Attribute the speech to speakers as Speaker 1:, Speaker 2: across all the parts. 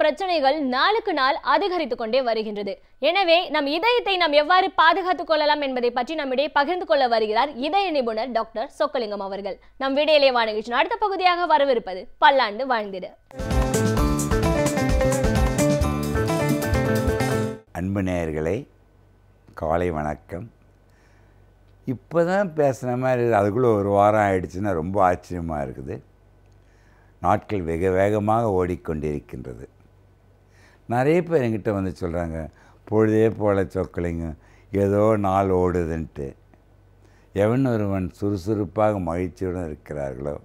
Speaker 1: பிரச்சனைகள் நாளுக்கு நாள் அதிகரித்துக் கொண்டே வருகின்றது எனவே நம் இதயத்தை நாம் எவ்வாறு பாதுகாத்துக் கொள்ளலாம் என்பதை பற்றி நம்மிடையே பகிர்ந்து கொள்ள வருகிறார் இதய நிபுணர் டாக்டர் சொக்கலிங்கம் அவர்கள் நம் விடையிலே வானகிழ்ச்சி அடுத்த பகுதியாக வரவிருப்பது பல்லாண்டு வாழ்ந்திட
Speaker 2: அன்பு நேயர்களே காலை வணக்கம் இப்போ தான் பேசுன மாதிரி அதுக்குள்ளே ஒரு வாரம் ஆயிடுச்சுன்னா ரொம்ப ஆச்சரியமாக இருக்குது நாட்கள் வெக வேகமாக ஓடிக்கொண்டிருக்கின்றது நிறைய பேர் என்கிட்ட வந்து சொல்கிறாங்க பொழுதே போல சொக்கலைங்க ஏதோ நாள் ஓடுதுன்ட்டு எவன் ஒருவன் சுறுசுறுப்பாக மகிழ்ச்சியுடன் இருக்கிறார்களோ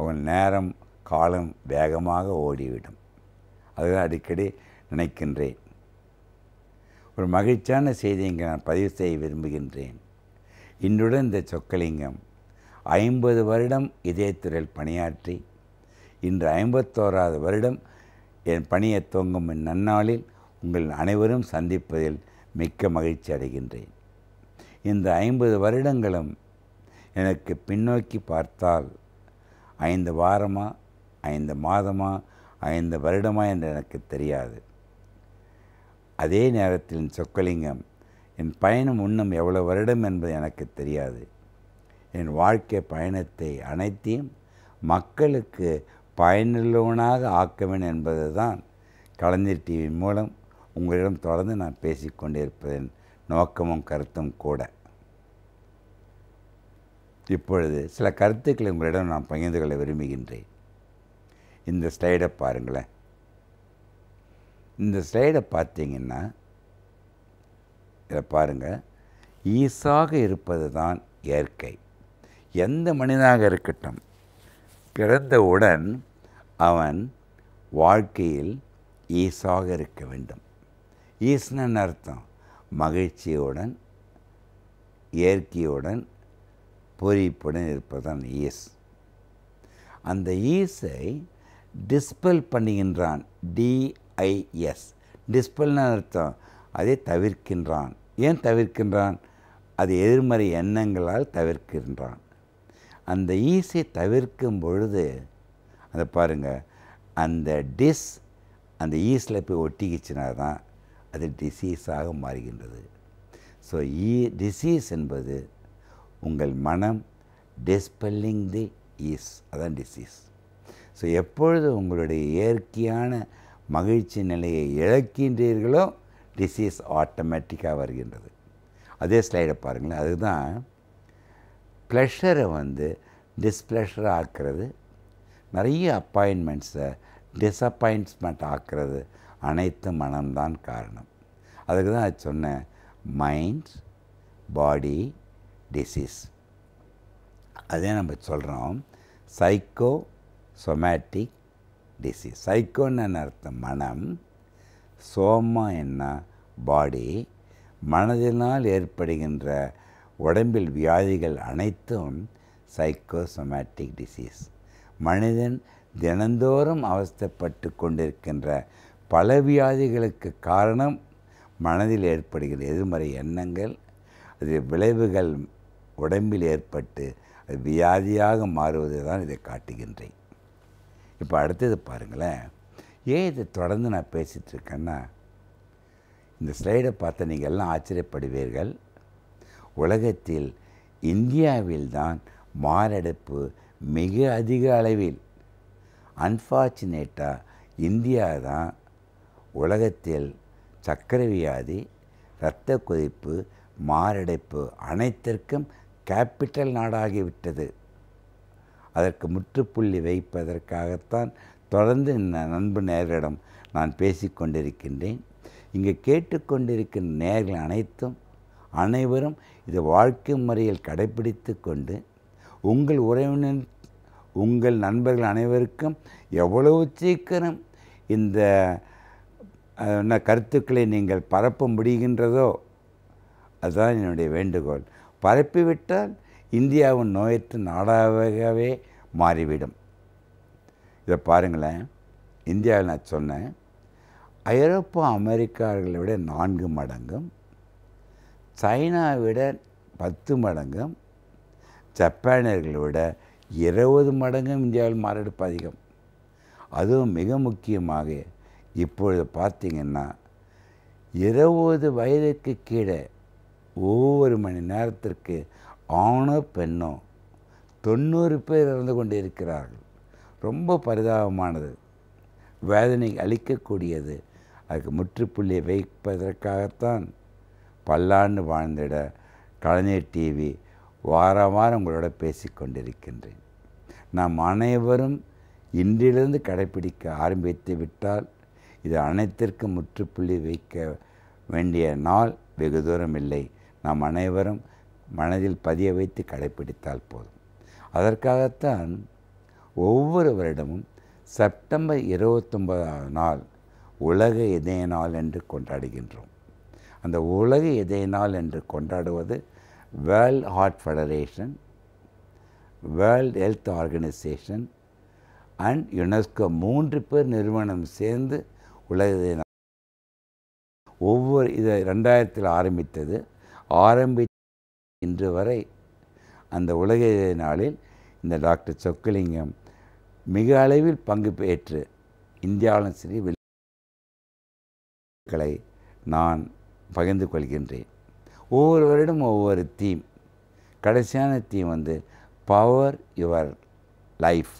Speaker 2: அவன் நேரம் காலம் வேகமாக ஓடிவிடும் அதுதான் அடிக்கடி நினைக்கின்றேன் ஒரு மகிழ்ச்சியான செய்தியை இங்கே நான் பதிவு செய்ய விரும்புகின்றேன் இன்றுடன் இந்த சொக்கலிங்கம் ஐம்பது வருடம் இதயத்துறையில் பணியாற்றி இன்று ஐம்பத்தோராவது வருடம் என் பணியை துவங்கும் என் நன்னாளில் உங்கள் அனைவரும் சந்திப்பதில் மிக்க மகிழ்ச்சி அடைகின்றேன் இந்த ஐம்பது வருடங்களும் எனக்கு பின்னோக்கி பார்த்தால் ஐந்து வாரமா ஐந்து மாதமா ஐந்து வருடமா என்று எனக்கு தெரியாது அதே நேரத்தில் சொக்கலிங்கம் என் பயணம் இன்னும் எவ்வளோ வருடம் என்பது எனக்கு தெரியாது என் வாழ்க்கை பயணத்தை அனைத்தையும் மக்களுக்கு பயனுள்ளவனாக ஆக்கவேன் என்பது தான் கலைஞர் டிவி மூலம் உங்களிடம் தொடர்ந்து நான் பேசிக்கொண்டிருப்பதன் நோக்கமும் கருத்தும் கூட இப்பொழுது சில கருத்துக்களை உங்களிடம் நான் பகிர்ந்து கொள்ள விரும்புகின்றேன் இந்த ஸ்லைடை பாருங்களேன் இந்த ஸ்லைடை பார்த்தீங்கன்னா இதில் பாருங்கள் ஈஸாக இருப்பது தான் இயற்கை எந்த மனிதனாக இருக்கட்டும் பிறந்தவுடன் அவன் வாழ்க்கையில் ஈஸாக இருக்க வேண்டும் ஈஸ்னன் அர்த்தம் மகிழ்ச்சியுடன் இயற்கையுடன் பொறிப்புடன் இருப்பதான் ஈஸ் அந்த ஈஸை டிஸ்பெல் பண்ணுகின்றான் டிஐஎஸ் டிஸ்பெல்னு அர்த்தம் அதை தவிர்க்கின்றான் ஏன் தவிர்க்கின்றான் அது எதிர்மறை எண்ணங்களால் தவிர்க்கின்றான் அந்த ஈஸை தவிர்க்கும் பொழுது அதை பாருங்கள் அந்த டிஸ் அந்த ஈஸில் போய் ஒட்டிக்கிச்சுனா தான் அது டிசீஸாக மாறுகின்றது ஸோ ஈ டிசீஸ் என்பது உங்கள் மனம் டிஸ்பெல்லிங் தி ஈஸ் அதான் டிசீஸ் ஸோ எப்பொழுது உங்களுடைய இயற்கையான மகிழ்ச்சி நிலையை இழக்கின்றீர்களோ டிசீஸ் ஆட்டோமேட்டிக்காக வருகின்றது அதே ஸ்லைடை பாருங்களேன் அதுதான் ப்ளஷரை வந்து டிஸ்பிளஷராக ஆக்கிறது நிறைய அப்பாயின்மெண்ட்ஸை டிஸப்பாயின்ட்மெண்ட் ஆக்கிறது அனைத்து மனம்தான் காரணம் அதுக்கு தான் அது சொன்னேன் மைண்ட் பாடி டிசீஸ் அதே நம்ம சொல்கிறோம் சைக்கோ சொமேட்டிக் டிசீஸ் சைக்கோன்னு அர்த்தம் மனம் சோமா என்ன பாடி மனதினால் ஏற்படுகின்ற உடம்பில் வியாதிகள் அனைத்தும் சைக்கோசொமேட்டிக் டிசீஸ் மனிதன் தினந்தோறும் அவஸ்தப்பட்டு கொண்டிருக்கின்ற பல வியாதிகளுக்கு காரணம் மனதில் ஏற்படுகிற எதிர்மறை எண்ணங்கள் அது விளைவுகள் உடம்பில் ஏற்பட்டு அது வியாதியாக மாறுவதை தான் இதை காட்டுகின்றேன் இப்போ அடுத்தது பாருங்களேன் ஏன் இதை தொடர்ந்து நான் பேசிகிட்ருக்கேன்னா இந்த ஸ்லைடை பார்த்த நீங்கள் எல்லாம் ஆச்சரியப்படுவீர்கள் உலகத்தில் இந்தியாவில்தான் மாரடைப்பு மிக அதிக அளவில் அன்ஃபார்ச்சுனேட்டாக இந்தியா தான் உலகத்தில் சக்கரவியாதி வியாதி இரத்த கொதிப்பு மாரடைப்பு அனைத்திற்கும் கேபிட்டல் நாடாகிவிட்டது அதற்கு முற்றுப்புள்ளி வைப்பதற்காகத்தான் தொடர்ந்து நண்பு நேர்களிடம் நான் பேசிக்கொண்டிருக்கின்றேன் இங்கே கேட்டுக்கொண்டிருக்கின்ற நேர்கள் அனைத்தும் அனைவரும் இது வாழ்க்கை முறையில் கடைபிடித்து கொண்டு உங்கள் உறவினர் உங்கள் நண்பர்கள் அனைவருக்கும் எவ்வளவு சீக்கிரம் இந்த கருத்துக்களை நீங்கள் பரப்ப முடிகின்றதோ அதுதான் என்னுடைய வேண்டுகோள் பரப்பிவிட்டால் இந்தியாவின் நோயற்ற நாடாகவே மாறிவிடும் இதை பாருங்களேன் இந்தியாவில் நான் சொன்னேன் ஐரோப்பா அமெரிக்கார்களை விட நான்கு மடங்கும் சைனாவிட விட பத்து மடங்கும் ஜப்பானியர்களை விட இருபது மடங்கு இந்தியாவில் மாரடைப்பு அதிகம் அதுவும் மிக முக்கியமாக இப்பொழுது பார்த்திங்கன்னா இருபது வயதுக்கு கீழே ஒவ்வொரு மணி நேரத்திற்கு ஆணோ பெண்ணோ தொண்ணூறு பேர் இறந்து கொண்டு இருக்கிறார்கள் ரொம்ப பரிதாபமானது வேதனை அளிக்கக்கூடியது அதுக்கு முற்றுப்புள்ளியை வைப்பதற்காகத்தான் பல்லாண்டு வாழ்ந்திட கலைஞர் டிவி வார வாரம் உங்களோட பேசிக்கொண்டிருக்கின்றேன் நாம் அனைவரும் இன்றிலிருந்து கடைபிடிக்க ஆரம்பித்து விட்டால் இது அனைத்திற்கும் முற்றுப்புள்ளி வைக்க வேண்டிய நாள் வெகு தூரம் இல்லை நாம் அனைவரும் மனதில் பதிய வைத்து கடைபிடித்தால் போதும் அதற்காகத்தான் ஒவ்வொரு வருடமும் செப்டம்பர் இருபத்தொன்பதாம் நாள் உலக இதய நாள் என்று கொண்டாடுகின்றோம் அந்த உலக இதய நாள் என்று கொண்டாடுவது world heart federation world health organisation and UNESCO மூன்று பேர் நிறுவனம் சேர்ந்து உலகத்தை ஒவ்வொரு இதை ரெண்டாயிரத்தில் ஆரம்பித்தது ஆரம்பி இன்று வரை அந்த உலக நாளில் இந்த டாக்டர் சொக்கலிங்கம் மிக அளவில் பங்கு பெற்று இந்தியாவிலும் சரி கலை நான் பகிர்ந்து கொள்கின்றேன் ஒவ்வொரு வருடமும் ஒவ்வொரு தீம் கடைசியான தீம் வந்து பவர் யுவர் லைஃப்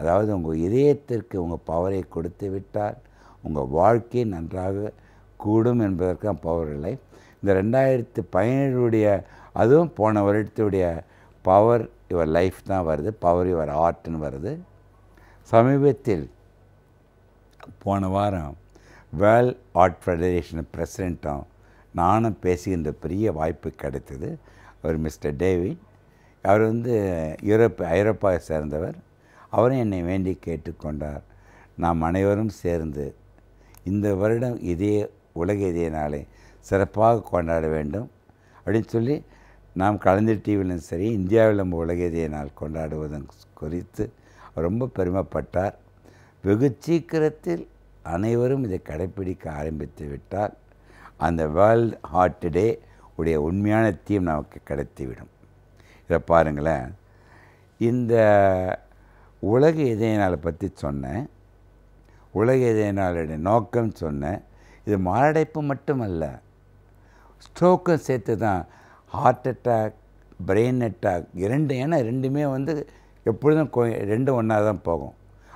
Speaker 2: அதாவது உங்கள் இதயத்திற்கு உங்கள் பவரை கொடுத்து விட்டால் உங்கள் வாழ்க்கை நன்றாக கூடும் என்பதற்கான பவர் லைஃப் இந்த ரெண்டாயிரத்து பதினேழுடைய அதுவும் போன வருடத்துடைய பவர் யுவர் லைஃப் தான் வருது பவர் யுவர் ஆர்ட்னு வருது சமீபத்தில் போன வாரம் வேர்ல்ட் ஆர்ட் ஃபெடரேஷன் பிரசிடெண்ட்டும் நானும் பேசுகின்ற பெரிய வாய்ப்பு கிடைத்தது அவர் மிஸ்டர் டேவிட் அவர் வந்து யூரோப் ஐரோப்பாவை சேர்ந்தவர் அவரும் என்னை வேண்டி கேட்டுக்கொண்டார் நாம் அனைவரும் சேர்ந்து இந்த வருடம் இதே உலக இதய நாளை சிறப்பாக கொண்டாட வேண்டும் அப்படின்னு சொல்லி நாம் கலந்து டிவிலும் சரி இந்தியாவில் நம்ம உலக இதய நாள் கொண்டாடுவதன் குறித்து ரொம்ப பெருமைப்பட்டார் வெகு சீக்கிரத்தில் அனைவரும் இதை கடைப்பிடிக்க ஆரம்பித்து விட்டால் அந்த வேர்ல்ட் ஹார்ட் டே உடைய உண்மையான தீம் நமக்கு கிடைத்துவிடும் இதை பாருங்களேன் இந்த உலக இதய நாளை பற்றி சொன்னேன் உலக இதய நாளுடைய நோக்கம் சொன்னேன் இது மாரடைப்பு மட்டுமல்ல ஸ்ட்ரோக்கும் சேர்த்து தான் ஹார்ட் அட்டாக் பிரெயின் அட்டாக் இரண்டு ஏன்னா ரெண்டுமே வந்து எப்பொழுதும் கோ ரெண்டும் ஒன்றா தான் போகும்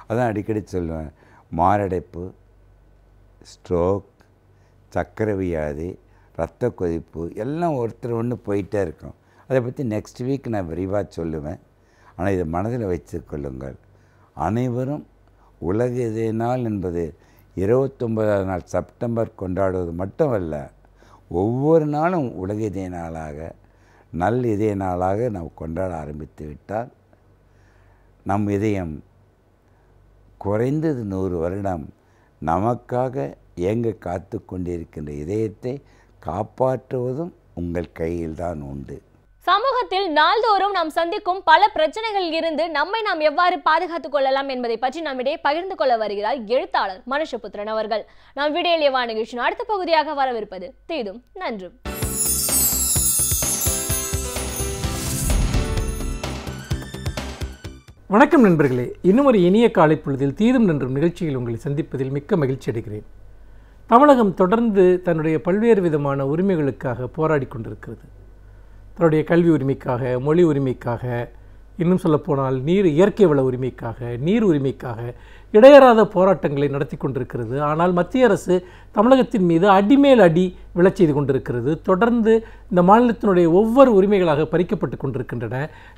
Speaker 2: அதான் அடிக்கடி சொல்லுவேன் மாரடைப்பு ஸ்ட்ரோக் சக்கரை வியாதி ரத்த கொதிப்பு எல்லாம் ஒருத்தர் ஒன்று போயிட்டே இருக்கும் அதை பற்றி நெக்ஸ்ட் வீக் நான் விரிவாக சொல்லுவேன் ஆனால் இதை மனதில் வைத்து கொள்ளுங்கள் அனைவரும் உலக இதய நாள் என்பது இருபத்தொன்பதாவது நாள் செப்டம்பர் கொண்டாடுவது மட்டுமல்ல ஒவ்வொரு நாளும் உலக இதய நாளாக நல் இதய நாளாக நாம் கொண்டாட ஆரம்பித்து விட்டால் நம் இதயம் குறைந்தது நூறு வருடம் நமக்காக ஏங்க காத்து கொண்டிருக்கின்ற இதயத்தை காப்பாற்றுவதும் உங்கள் கையில்தான் உண்டு
Speaker 1: சமூகத்தில் நாள்தோறும் நாம் சந்திக்கும் பல பிரச்சனைகளில் இருந்து நம்மை நாம் எவ்வாறு பாதுகாத்துக் கொள்ளலாம் என்பதை பற்றி நம்மிடையே பகிர்ந்து கொள்ள வருகிறார் எழுத்தாளர் மனுஷபுத்திரன் அவர்கள் நாம் வீடியோ வான அடுத்த பகுதியாக வரவிருப்பது தீதும் நன்றும்
Speaker 3: வணக்கம் நண்பர்களே இன்னும் ஒரு இனிய காலை பொழுதில் தீதும் நின்றும் நிகழ்ச்சியில் உங்களை சந்திப்பதில் மிக்க மகிழ்ச்சி அடைகிறேன் தமிழகம் தொடர்ந்து தன்னுடைய பல்வேறு விதமான உரிமைகளுக்காக போராடி கொண்டிருக்கிறது தன்னுடைய கல்வி உரிமைக்காக மொழி உரிமைக்காக இன்னும் சொல்லப்போனால் நீர் இயற்கை வள உரிமைக்காக நீர் உரிமைக்காக இடையராத போராட்டங்களை நடத்தி கொண்டிருக்கிறது ஆனால் மத்திய அரசு தமிழகத்தின் மீது அடிமேல் அடி விளை செய்து கொண்டிருக்கிறது தொடர்ந்து இந்த மாநிலத்தினுடைய ஒவ்வொரு உரிமைகளாக பறிக்கப்பட்டு கொண்டிருக்கின்றன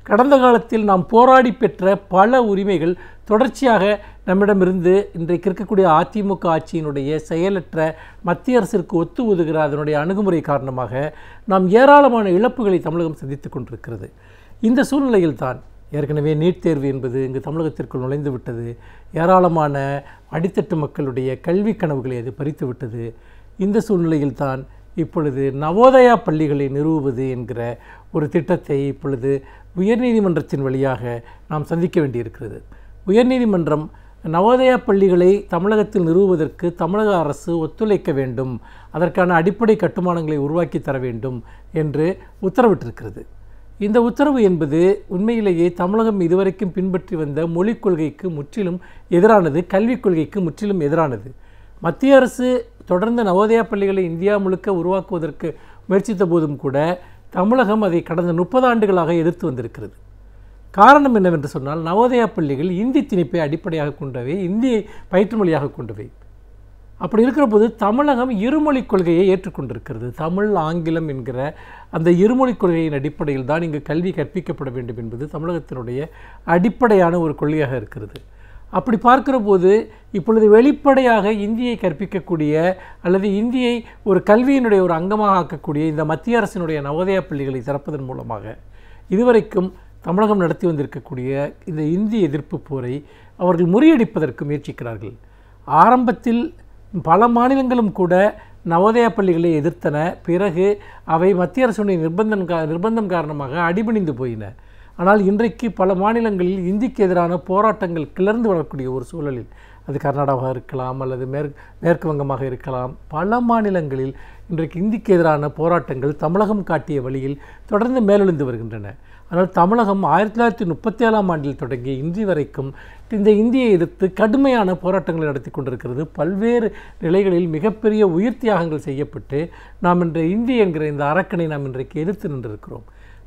Speaker 3: கடந்த காலத்தில் நாம் போராடி பெற்ற பல உரிமைகள் தொடர்ச்சியாக நம்மிடமிருந்து இன்றைக்கு இருக்கக்கூடிய அதிமுக ஆட்சியினுடைய செயலற்ற மத்திய அரசிற்கு ஒத்து ஒதுகிற அதனுடைய அணுகுமுறை காரணமாக நாம் ஏராளமான இழப்புகளை தமிழகம் சந்தித்து கொண்டிருக்கிறது இந்த சூழ்நிலையில்தான் ஏற்கனவே நீட் தேர்வு என்பது இங்கு தமிழகத்திற்குள் நுழைந்து விட்டது ஏராளமான அடித்தட்டு மக்களுடைய கல்வி கனவுகளை அது பறித்து விட்டது இந்த சூழ்நிலையில்தான் இப்பொழுது நவோதயா பள்ளிகளை நிறுவுவது என்கிற ஒரு திட்டத்தை இப்பொழுது உயர்நீதிமன்றத்தின் வழியாக நாம் சந்திக்க வேண்டியிருக்கிறது உயர்நீதிமன்றம் நவோதயா பள்ளிகளை தமிழகத்தில் நிறுவுவதற்கு தமிழக அரசு ஒத்துழைக்க வேண்டும் அதற்கான அடிப்படை கட்டுமானங்களை உருவாக்கி தர வேண்டும் என்று உத்தரவிட்டிருக்கிறது இந்த உத்தரவு என்பது உண்மையிலேயே தமிழகம் இதுவரைக்கும் பின்பற்றி வந்த மொழிக் கொள்கைக்கு முற்றிலும் எதிரானது கல்விக் கொள்கைக்கு முற்றிலும் எதிரானது மத்திய அரசு தொடர்ந்து நவோதயா பள்ளிகளை இந்தியா முழுக்க உருவாக்குவதற்கு முயற்சித்த போதும் கூட தமிழகம் அதை கடந்த முப்பது ஆண்டுகளாக எதிர்த்து வந்திருக்கிறது காரணம் என்னவென்று சொன்னால் நவோதயா பள்ளிகள் இந்தி திணிப்பை அடிப்படையாக கொண்டவை இந்தியை பயிற்று மொழியாக கொண்டவை அப்படி இருக்கிற போது தமிழகம் இருமொழி கொள்கையை ஏற்றுக்கொண்டிருக்கிறது தமிழ் ஆங்கிலம் என்கிற அந்த இருமொழி கொள்கையின் அடிப்படையில் தான் இங்கு கல்வி கற்பிக்கப்பட வேண்டும் என்பது தமிழகத்தினுடைய அடிப்படையான ஒரு கொள்கையாக இருக்கிறது அப்படி பார்க்கிற போது இப்பொழுது வெளிப்படையாக இந்தியை கற்பிக்கக்கூடிய அல்லது இந்தியை ஒரு கல்வியினுடைய ஒரு அங்கமாக ஆக்கக்கூடிய இந்த மத்திய அரசினுடைய நவோதயா பள்ளிகளை திறப்பதன் மூலமாக இதுவரைக்கும் தமிழகம் நடத்தி வந்திருக்கக்கூடிய இந்த இந்தி எதிர்ப்பு போரை அவர்கள் முறியடிப்பதற்கு முயற்சிக்கிறார்கள் ஆரம்பத்தில் பல மாநிலங்களும் கூட நவோதயா பள்ளிகளை எதிர்த்தன பிறகு அவை மத்திய அரசுடைய நிர்பந்தம் கா நிர்பந்தம் காரணமாக அடிபணிந்து போயின ஆனால் இன்றைக்கு பல மாநிலங்களில் இந்திக்கு எதிரான போராட்டங்கள் கிளர்ந்து வரக்கூடிய ஒரு சூழலில் அது கர்நாடகமாக இருக்கலாம் அல்லது மேற்கு மேற்கு வங்கமாக இருக்கலாம் பல மாநிலங்களில் இன்றைக்கு இந்திக்கு எதிரான போராட்டங்கள் தமிழகம் காட்டிய வழியில் தொடர்ந்து மேலெழுந்து வருகின்றன ஆனால் தமிழகம் ஆயிரத்தி தொள்ளாயிரத்தி முப்பத்தி ஏழாம் ஆண்டில் தொடங்கி இந்தி வரைக்கும் இந்த இந்தியை எதிர்த்து கடுமையான போராட்டங்களை நடத்தி கொண்டிருக்கிறது பல்வேறு நிலைகளில் மிகப்பெரிய உயிர் தியாகங்கள் செய்யப்பட்டு நாம் இன்று இந்தி என்கிற இந்த அரக்கனை நாம் இன்றைக்கு எதிர்த்து நின்றிருக்கிறோம்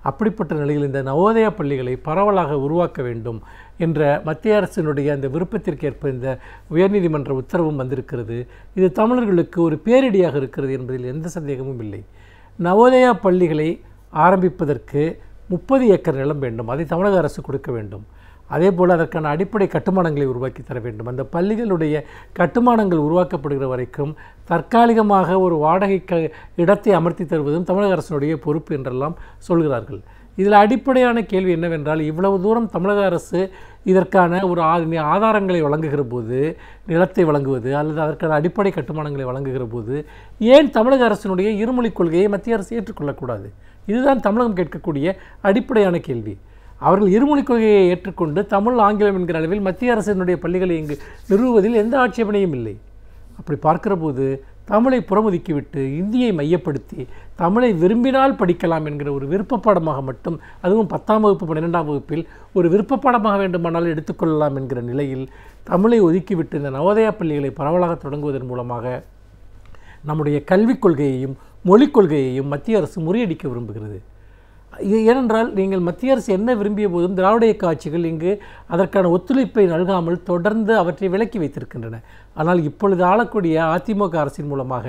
Speaker 3: அப்படிப்பட்ட நிலையில் இந்த நவோதய பள்ளிகளை பரவலாக உருவாக்க வேண்டும் என்ற மத்திய அரசினுடைய அந்த விருப்பத்திற்கேற்ப இந்த உயர்நீதிமன்ற உத்தரவும் வந்திருக்கிறது இது தமிழர்களுக்கு ஒரு பேரிடியாக இருக்கிறது என்பதில் எந்த சந்தேகமும் இல்லை நவோதயா பள்ளிகளை ஆரம்பிப்பதற்கு முப்பது ஏக்கர் நிலம் வேண்டும் அதை தமிழக அரசு கொடுக்க வேண்டும் அதே போல் அதற்கான அடிப்படை கட்டுமானங்களை உருவாக்கி தர வேண்டும் அந்த பள்ளிகளுடைய கட்டுமானங்கள் உருவாக்கப்படுகிற வரைக்கும் தற்காலிகமாக ஒரு வாடகை க இடத்தை அமர்த்தி தருவதும் தமிழக அரசினுடைய பொறுப்பு என்றெல்லாம் சொல்கிறார்கள் இதில் அடிப்படையான கேள்வி என்னவென்றால் இவ்வளவு தூரம் தமிழக அரசு இதற்கான ஒரு ஆதாரங்களை வழங்குகிற போது நிலத்தை வழங்குவது அல்லது அதற்கான அடிப்படை கட்டுமானங்களை வழங்குகிற போது ஏன் தமிழக அரசினுடைய இருமொழிக் கொள்கையை மத்திய அரசு ஏற்றுக்கொள்ளக்கூடாது இதுதான் தமிழகம் கேட்கக்கூடிய அடிப்படையான கேள்வி அவர்கள் இருமொழிக் கொள்கையை ஏற்றுக்கொண்டு தமிழ் ஆங்கிலம் என்கிற அளவில் மத்திய அரசினுடைய பள்ளிகளை இங்கு நிறுவுவதில் எந்த ஆட்சேபனையும் இல்லை அப்படி பார்க்கிற போது தமிழை புறமுதுக்கிவிட்டு இந்தியை மையப்படுத்தி தமிழை விரும்பினால் படிக்கலாம் என்கிற ஒரு விருப்பப்பாடமாக மட்டும் அதுவும் பத்தாம் வகுப்பு பன்னிரெண்டாம் வகுப்பில் ஒரு விருப்பப்பாடமாக வேண்டுமானால் எடுத்துக்கொள்ளலாம் என்கிற நிலையில் தமிழை ஒதுக்கிவிட்டு இந்த நவோதயா பள்ளிகளை பரவலாக தொடங்குவதன் மூலமாக நம்முடைய கல்விக் கொள்கையையும் மொழிக் கொள்கையையும் மத்திய அரசு முறியடிக்க விரும்புகிறது ஏனென்றால் நீங்கள் மத்திய அரசு என்ன விரும்பிய போதும் திராவிட இயக்க இங்கு அதற்கான ஒத்துழைப்பை நல்காமல் தொடர்ந்து அவற்றை விலக்கி வைத்திருக்கின்றன ஆனால் இப்பொழுது ஆளக்கூடிய அதிமுக அரசின் மூலமாக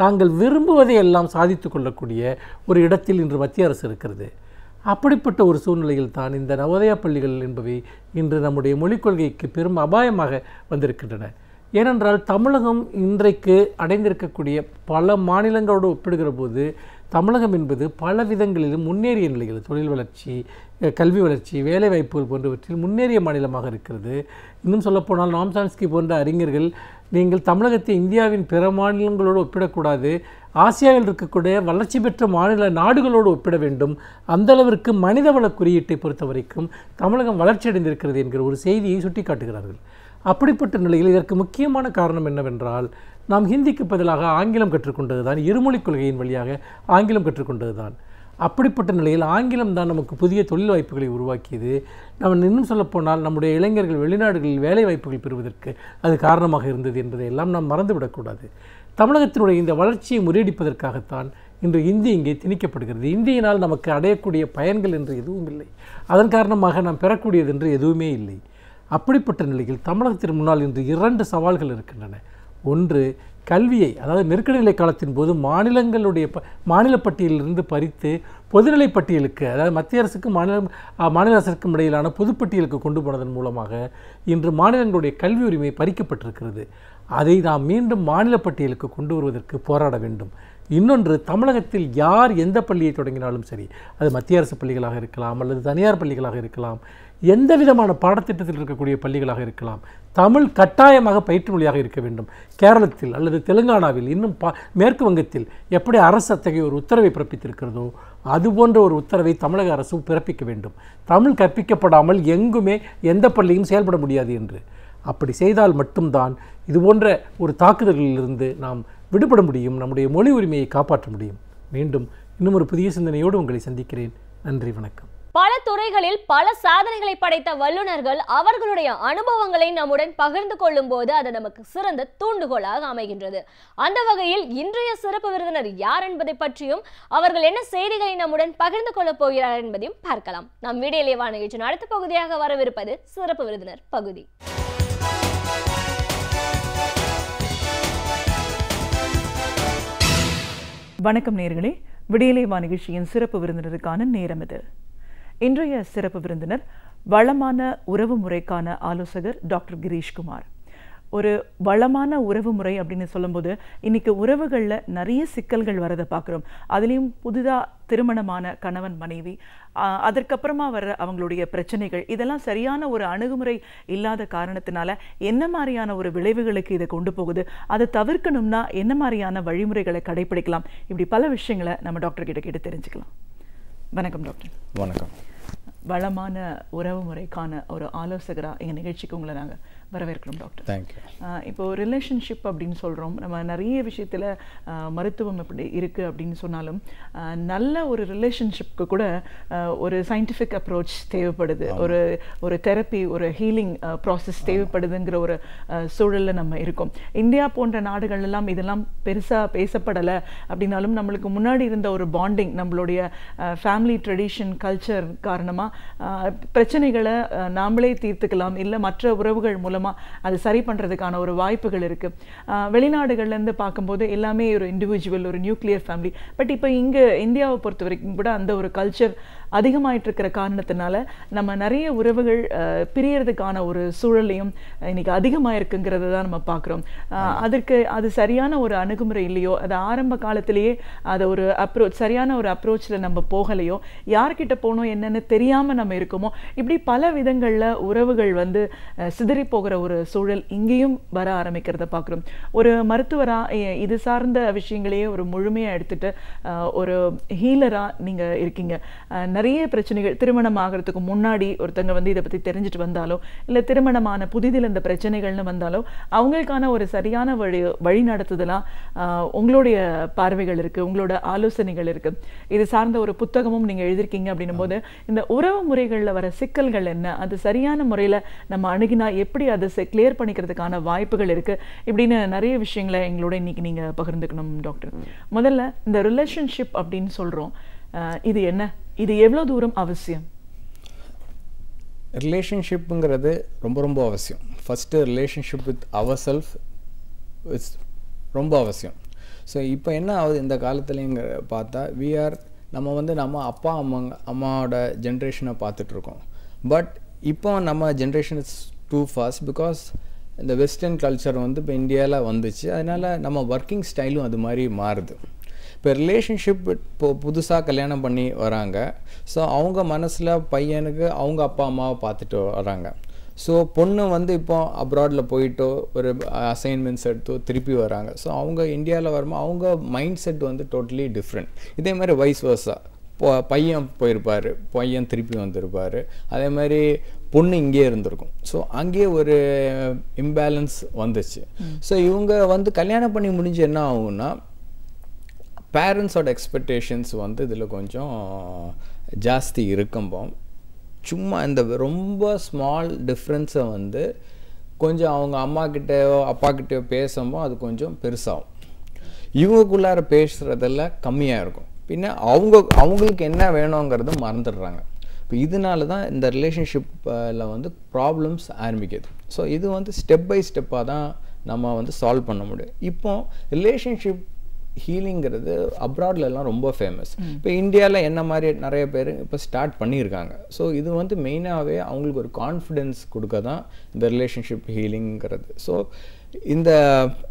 Speaker 3: தாங்கள் விரும்புவதை எல்லாம் சாதித்து கொள்ளக்கூடிய ஒரு இடத்தில் இன்று மத்திய அரசு இருக்கிறது அப்படிப்பட்ட ஒரு சூழ்நிலையில் தான் இந்த நவோதயா பள்ளிகள் என்பவை இன்று நம்முடைய மொழிக் கொள்கைக்கு பெரும் அபாயமாக வந்திருக்கின்றன ஏனென்றால் தமிழகம் இன்றைக்கு அடைந்திருக்கக்கூடிய பல மாநிலங்களோடு ஒப்பிடுகிற போது தமிழகம் என்பது பல விதங்களிலும் முன்னேறிய நிலையில் தொழில் வளர்ச்சி கல்வி வளர்ச்சி வேலைவாய்ப்புகள் போன்றவற்றில் முன்னேறிய மாநிலமாக இருக்கிறது இன்னும் சொல்லப்போனால் நாம்சான்ஸ்கி போன்ற அறிஞர்கள் நீங்கள் தமிழகத்தை இந்தியாவின் பிற மாநிலங்களோடு ஒப்பிடக்கூடாது ஆசியாவில் இருக்கக்கூடிய வளர்ச்சி பெற்ற மாநில நாடுகளோடு ஒப்பிட வேண்டும் அந்தளவிற்கு மனிதவள குறியீட்டை பொறுத்தவரைக்கும் தமிழகம் வளர்ச்சி அடைந்திருக்கிறது என்கிற ஒரு செய்தியை சுட்டிக்காட்டுகிறார்கள் அப்படிப்பட்ட நிலையில் இதற்கு முக்கியமான காரணம் என்னவென்றால் நாம் ஹிந்திக்கு பதிலாக ஆங்கிலம் கற்றுக்கொண்டது தான் இருமொழிக் கொள்கையின் வழியாக ஆங்கிலம் கற்றுக்கொண்டது தான் அப்படிப்பட்ட நிலையில் ஆங்கிலம் தான் நமக்கு புதிய தொழில் வாய்ப்புகளை உருவாக்கியது நம்ம இன்னும் சொல்லப்போனால் நம்முடைய இளைஞர்கள் வெளிநாடுகளில் வேலை வாய்ப்புகள் பெறுவதற்கு அது காரணமாக இருந்தது என்பதை எல்லாம் நாம் மறந்துவிடக்கூடாது தமிழகத்தினுடைய இந்த வளர்ச்சியை முறியடிப்பதற்காகத்தான் இன்று இந்தி இங்கே திணிக்கப்படுகிறது இந்தியினால் நமக்கு அடையக்கூடிய பயன்கள் என்று எதுவும் இல்லை அதன் காரணமாக நாம் பெறக்கூடியது என்று எதுவுமே இல்லை அப்படிப்பட்ட நிலையில் தமிழகத்தின் முன்னால் இன்று இரண்டு சவால்கள் இருக்கின்றன ஒன்று கல்வியை அதாவது நெருக்கடி நிலை காலத்தின் போது மாநிலங்களுடைய ப மாநில பட்டியலிலிருந்து பறித்து பொதுநிலை பட்டியலுக்கு அதாவது மத்திய அரசுக்கும் மாநில மாநில அரசுக்கும் இடையிலான பொதுப்பட்டியலுக்கு கொண்டு போனதன் மூலமாக இன்று மாநிலங்களுடைய கல்வி உரிமை பறிக்கப்பட்டிருக்கிறது அதை நாம் மீண்டும் மாநில பட்டியலுக்கு கொண்டு வருவதற்கு போராட வேண்டும் இன்னொன்று தமிழகத்தில் யார் எந்த பள்ளியை தொடங்கினாலும் சரி அது மத்திய அரசு பள்ளிகளாக இருக்கலாம் அல்லது தனியார் பள்ளிகளாக இருக்கலாம் எந்த விதமான பாடத்திட்டத்தில் இருக்கக்கூடிய பள்ளிகளாக இருக்கலாம் தமிழ் கட்டாயமாக பயிற்று மொழியாக இருக்க வேண்டும் கேரளத்தில் அல்லது தெலுங்கானாவில் இன்னும் பா மேற்கு வங்கத்தில் எப்படி அரசு அத்தகைய ஒரு உத்தரவை பிறப்பித்திருக்கிறதோ அது போன்ற ஒரு உத்தரவை தமிழக அரசு பிறப்பிக்க வேண்டும் தமிழ் கற்பிக்கப்படாமல் எங்குமே எந்த பள்ளியும் செயல்பட முடியாது என்று அப்படி செய்தால் மட்டும்தான் இது போன்ற ஒரு தாக்குதல்களிலிருந்து நாம் விடுபட முடியும் நம்முடைய மொழி உரிமையை காப்பாற்ற முடியும் மீண்டும் இன்னும் ஒரு புதிய சிந்தனையோடு உங்களை சந்திக்கிறேன் நன்றி வணக்கம்
Speaker 1: பல துறைகளில் பல சாதனைகளை படைத்த வல்லுநர்கள் அவர்களுடைய அனுபவங்களை நம்முடன் பகிர்ந்து கொள்ளும் போது அது நமக்கு சிறந்த தூண்டுகோலாக அமைகின்றது அந்த வகையில் இன்றைய சிறப்பு விருந்தினர் யார் என்பதை பற்றியும் அவர்கள் என்ன செய்திகளை நம்முடன் பகிர்ந்து கொள்ளப் போகிறார் என்பதையும் பார்க்கலாம் நம் வீடியோலே வானகிழ்ச்சியின் அடுத்த பகுதியாக வரவிருப்பது சிறப்பு விருந்தினர் பகுதி
Speaker 4: வணக்கம் நேர்களே விடியலைவா நிகழ்ச்சியின் சிறப்பு விருந்தினருக்கான நேரம் இது இன்றைய சிறப்பு விருந்தினர் வளமான உறவு முறைக்கான ஆலோசகர் டாக்டர் கிரீஷ்குமார் ஒரு வளமான உறவு முறை அப்படின்னு சொல்லும்போது இன்னைக்கு உறவுகளில் நிறைய சிக்கல்கள் வரதை பார்க்குறோம் அதுலேயும் புதிதாக திருமணமான கணவன் மனைவி அதற்கப்புறமா வர்ற அவங்களுடைய பிரச்சனைகள் இதெல்லாம் சரியான ஒரு அணுகுமுறை இல்லாத காரணத்தினால என்ன மாதிரியான ஒரு விளைவுகளுக்கு இதை கொண்டு போகுது அதை தவிர்க்கணும்னா என்ன மாதிரியான வழிமுறைகளை கடைபிடிக்கலாம் இப்படி பல விஷயங்களை நம்ம டாக்டர் கிட்ட கிட்ட தெரிஞ்சுக்கலாம் வணக்கம் டாக்டர் வணக்கம் வளமான உறவு முறைக்கான ஒரு ஆலோசகராக எங்கள் நிகழ்ச்சிக்கு உங்களை நாங்கள் வரவேற்கிறோம் டாக்டர் தேங்க்யூ ரிலேஷன்ஷிப் அப்படின்னு சொல்கிறோம் நம்ம நிறைய விஷயத்தில் மருத்துவம் இப்படி இருக்குது அப்படின்னு சொன்னாலும் நல்ல ஒரு ரிலேஷன்ஷிப்க்கு கூட ஒரு சயின்டிஃபிக் அப்ரோச் தேவைப்படுது ஒரு ஒரு தெரப்பி ஒரு ஹீலிங் ப்ராசஸ் தேவைப்படுதுங்கிற ஒரு சூழலில் நம்ம இருக்கோம் இந்தியா போன்ற நாடுகள் எல்லாம் இதெல்லாம் பெருசாக பேசப்படலை அப்படின்னாலும் நம்மளுக்கு முன்னாடி இருந்த ஒரு பாண்டிங் நம்மளுடைய ஃபேமிலி ட்ரெடிஷன் கல்ச்சர் காரணமாக பிரச்சனைகளை நாமளே தீர்த்துக்கலாம் இல்லை மற்ற உறவுகள் மூலம் மூலமாக அது சரி பண்ணுறதுக்கான ஒரு வாய்ப்புகள் இருக்குது வெளிநாடுகள்லேருந்து பார்க்கும்போது எல்லாமே ஒரு இண்டிவிஜுவல் ஒரு நியூக்ளியர் ஃபேமிலி பட் இப்போ இங்கே இந்தியாவை பொறுத்த வரைக்கும் கூட அந்த ஒரு கல்ச்சர் அதிகமாயிட்டு இருக்கிற காரணத்தினால நம்ம நிறைய உறவுகள் பிரியறதுக்கான ஒரு சூழலையும் இன்னைக்கு அதிகமாக இருக்குங்கிறத தான் நம்ம பார்க்குறோம் அதற்கு அது சரியான ஒரு அணுகுமுறை இல்லையோ அது ஆரம்ப காலத்திலேயே அதை ஒரு அப்ரோச் சரியான ஒரு அப்ரோச்சில் நம்ம போகலையோ யார்கிட்ட போனோம் என்னென்னு தெரியாமல் நம்ம இருக்கோமோ இப்படி பல விதங்களில் உறவுகள் வந்து சிதறி போக போகிற ஒரு சூழல் இங்கேயும் வர ஆரம்பிக்கிறத பார்க்குறோம் ஒரு மருத்துவராக இது சார்ந்த விஷயங்களையே ஒரு முழுமையாக எடுத்துகிட்டு ஒரு ஹீலராக நீங்கள் இருக்கீங்க நிறைய பிரச்சனைகள் திருமணம் ஆகிறதுக்கு முன்னாடி ஒருத்தங்க வந்து இதை பற்றி தெரிஞ்சுட்டு வந்தாலோ இல்லை திருமணமான புதிதில் இந்த பிரச்சனைகள்னு வந்தாலோ அவங்களுக்கான ஒரு சரியான வழி வழி நடத்துதலாக உங்களுடைய பார்வைகள் இருக்குது உங்களோட ஆலோசனைகள் இருக்குது இது சார்ந்த ஒரு புத்தகமும் நீங்கள் எழுதியிருக்கீங்க அப்படின்னும் போது இந்த உறவு முறைகளில் வர சிக்கல்கள் என்ன அது சரியான முறையில் நம்ம அணுகினா எப்படி அதை கிளியர் பண்ணிக்கிறதுக்கான வாய்ப்புகள் இருக்குது இப்படின்னு நிறைய விஷயங்களை எங்களோட இன்றைக்கி நீங்கள் பகிர்ந்துக்கணும் டாக்டர் முதல்ல இந்த ரிலேஷன்ஷிப் அப்படின்னு சொல்கிறோம் இது என்ன இது எவ்வளோ தூரம் அவசியம்
Speaker 5: ரிலேஷன்ஷிப்புங்கிறது ரொம்ப ரொம்ப அவசியம் first relationship with our self it's ரொம்ப அவசியம் ஸோ இப்போ என்ன ஆகுது இந்த காலத்துலேங்க பார்த்தா வி ஆர் நம்ம வந்து நம்ம அப்பா அம்மா அம்மாவோட ஜென்ரேஷனை பார்த்துட்ருக்கோம் பட் இப்போ நம்ம generation is too fast because இந்த வெஸ்டர்ன் கல்ச்சர் வந்து இப்போ இந்தியாவில் வந்துச்சு அதனால் நம்ம ஒர்க்கிங் ஸ்டைலும் அது மாதிரி மாறுது இப்போ ரிலேஷன்ஷிப் இப்போ புதுசாக கல்யாணம் பண்ணி வராங்க ஸோ அவங்க மனசில் பையனுக்கு அவங்க அப்பா அம்மாவை பார்த்துட்டு வராங்க ஸோ பொண்ணு வந்து இப்போ அப்ராடில் போயிட்டோ ஒரு அசைன்மெண்ட்ஸ் எடுத்தோ திருப்பி வராங்க ஸோ அவங்க இந்தியாவில் வரும்போது அவங்க மைண்ட் செட் வந்து டோட்டலி டிஃப்ரெண்ட் இதே மாதிரி வைஸ் இப்போ பையன் போயிருப்பார் பையன் திருப்பி வந்திருப்பார் அதே மாதிரி பொண்ணு இங்கேயே இருந்திருக்கும் ஸோ அங்கேயே ஒரு இம்பேலன்ஸ் வந்துச்சு ஸோ இவங்க வந்து கல்யாணம் பண்ணி முடிஞ்சு என்ன ஆகும்னா பேரண்ட்ஸோட எக்ஸ்பெக்டேஷன்ஸ் வந்து இதில் கொஞ்சம் ஜாஸ்தி இருக்கும்போ சும்மா இந்த ரொம்ப ஸ்மால் டிஃப்ரென்ஸை வந்து கொஞ்சம் அவங்க அம்மாக்கிட்டேயோ அப்பாக்கிட்டேயோ பேசும்போ அது கொஞ்சம் பெருசாகும் இவங்களுக்குள்ளார பேசுகிறதெல்லாம் கம்மியாக இருக்கும் பின்ன அவங்க அவங்களுக்கு என்ன வேணுங்கிறத மறந்துடுறாங்க இப்போ இதனால தான் இந்த ரிலேஷன்ஷிப்பில் வந்து ப்ராப்ளம்ஸ் ஆரம்பிக்குது ஸோ இது வந்து ஸ்டெப் பை ஸ்டெப்பாக தான் நம்ம வந்து சால்வ் பண்ண முடியும் இப்போ ரிலேஷன்ஷிப் ஹீலிங்கிறது அப்ராட்லலாம் ரொம்ப ஃபேமஸ் இப்போ இந்தியாவில் என்ன மாதிரி நிறைய பேர் இப்போ ஸ்டார்ட் பண்ணியிருக்காங்க ஸோ இது வந்து மெயினாகவே அவங்களுக்கு ஒரு கான்ஃபிடென்ஸ் கொடுக்க தான் இந்த ரிலேஷன்ஷிப் ஹீலிங்கிறது ஸோ இந்த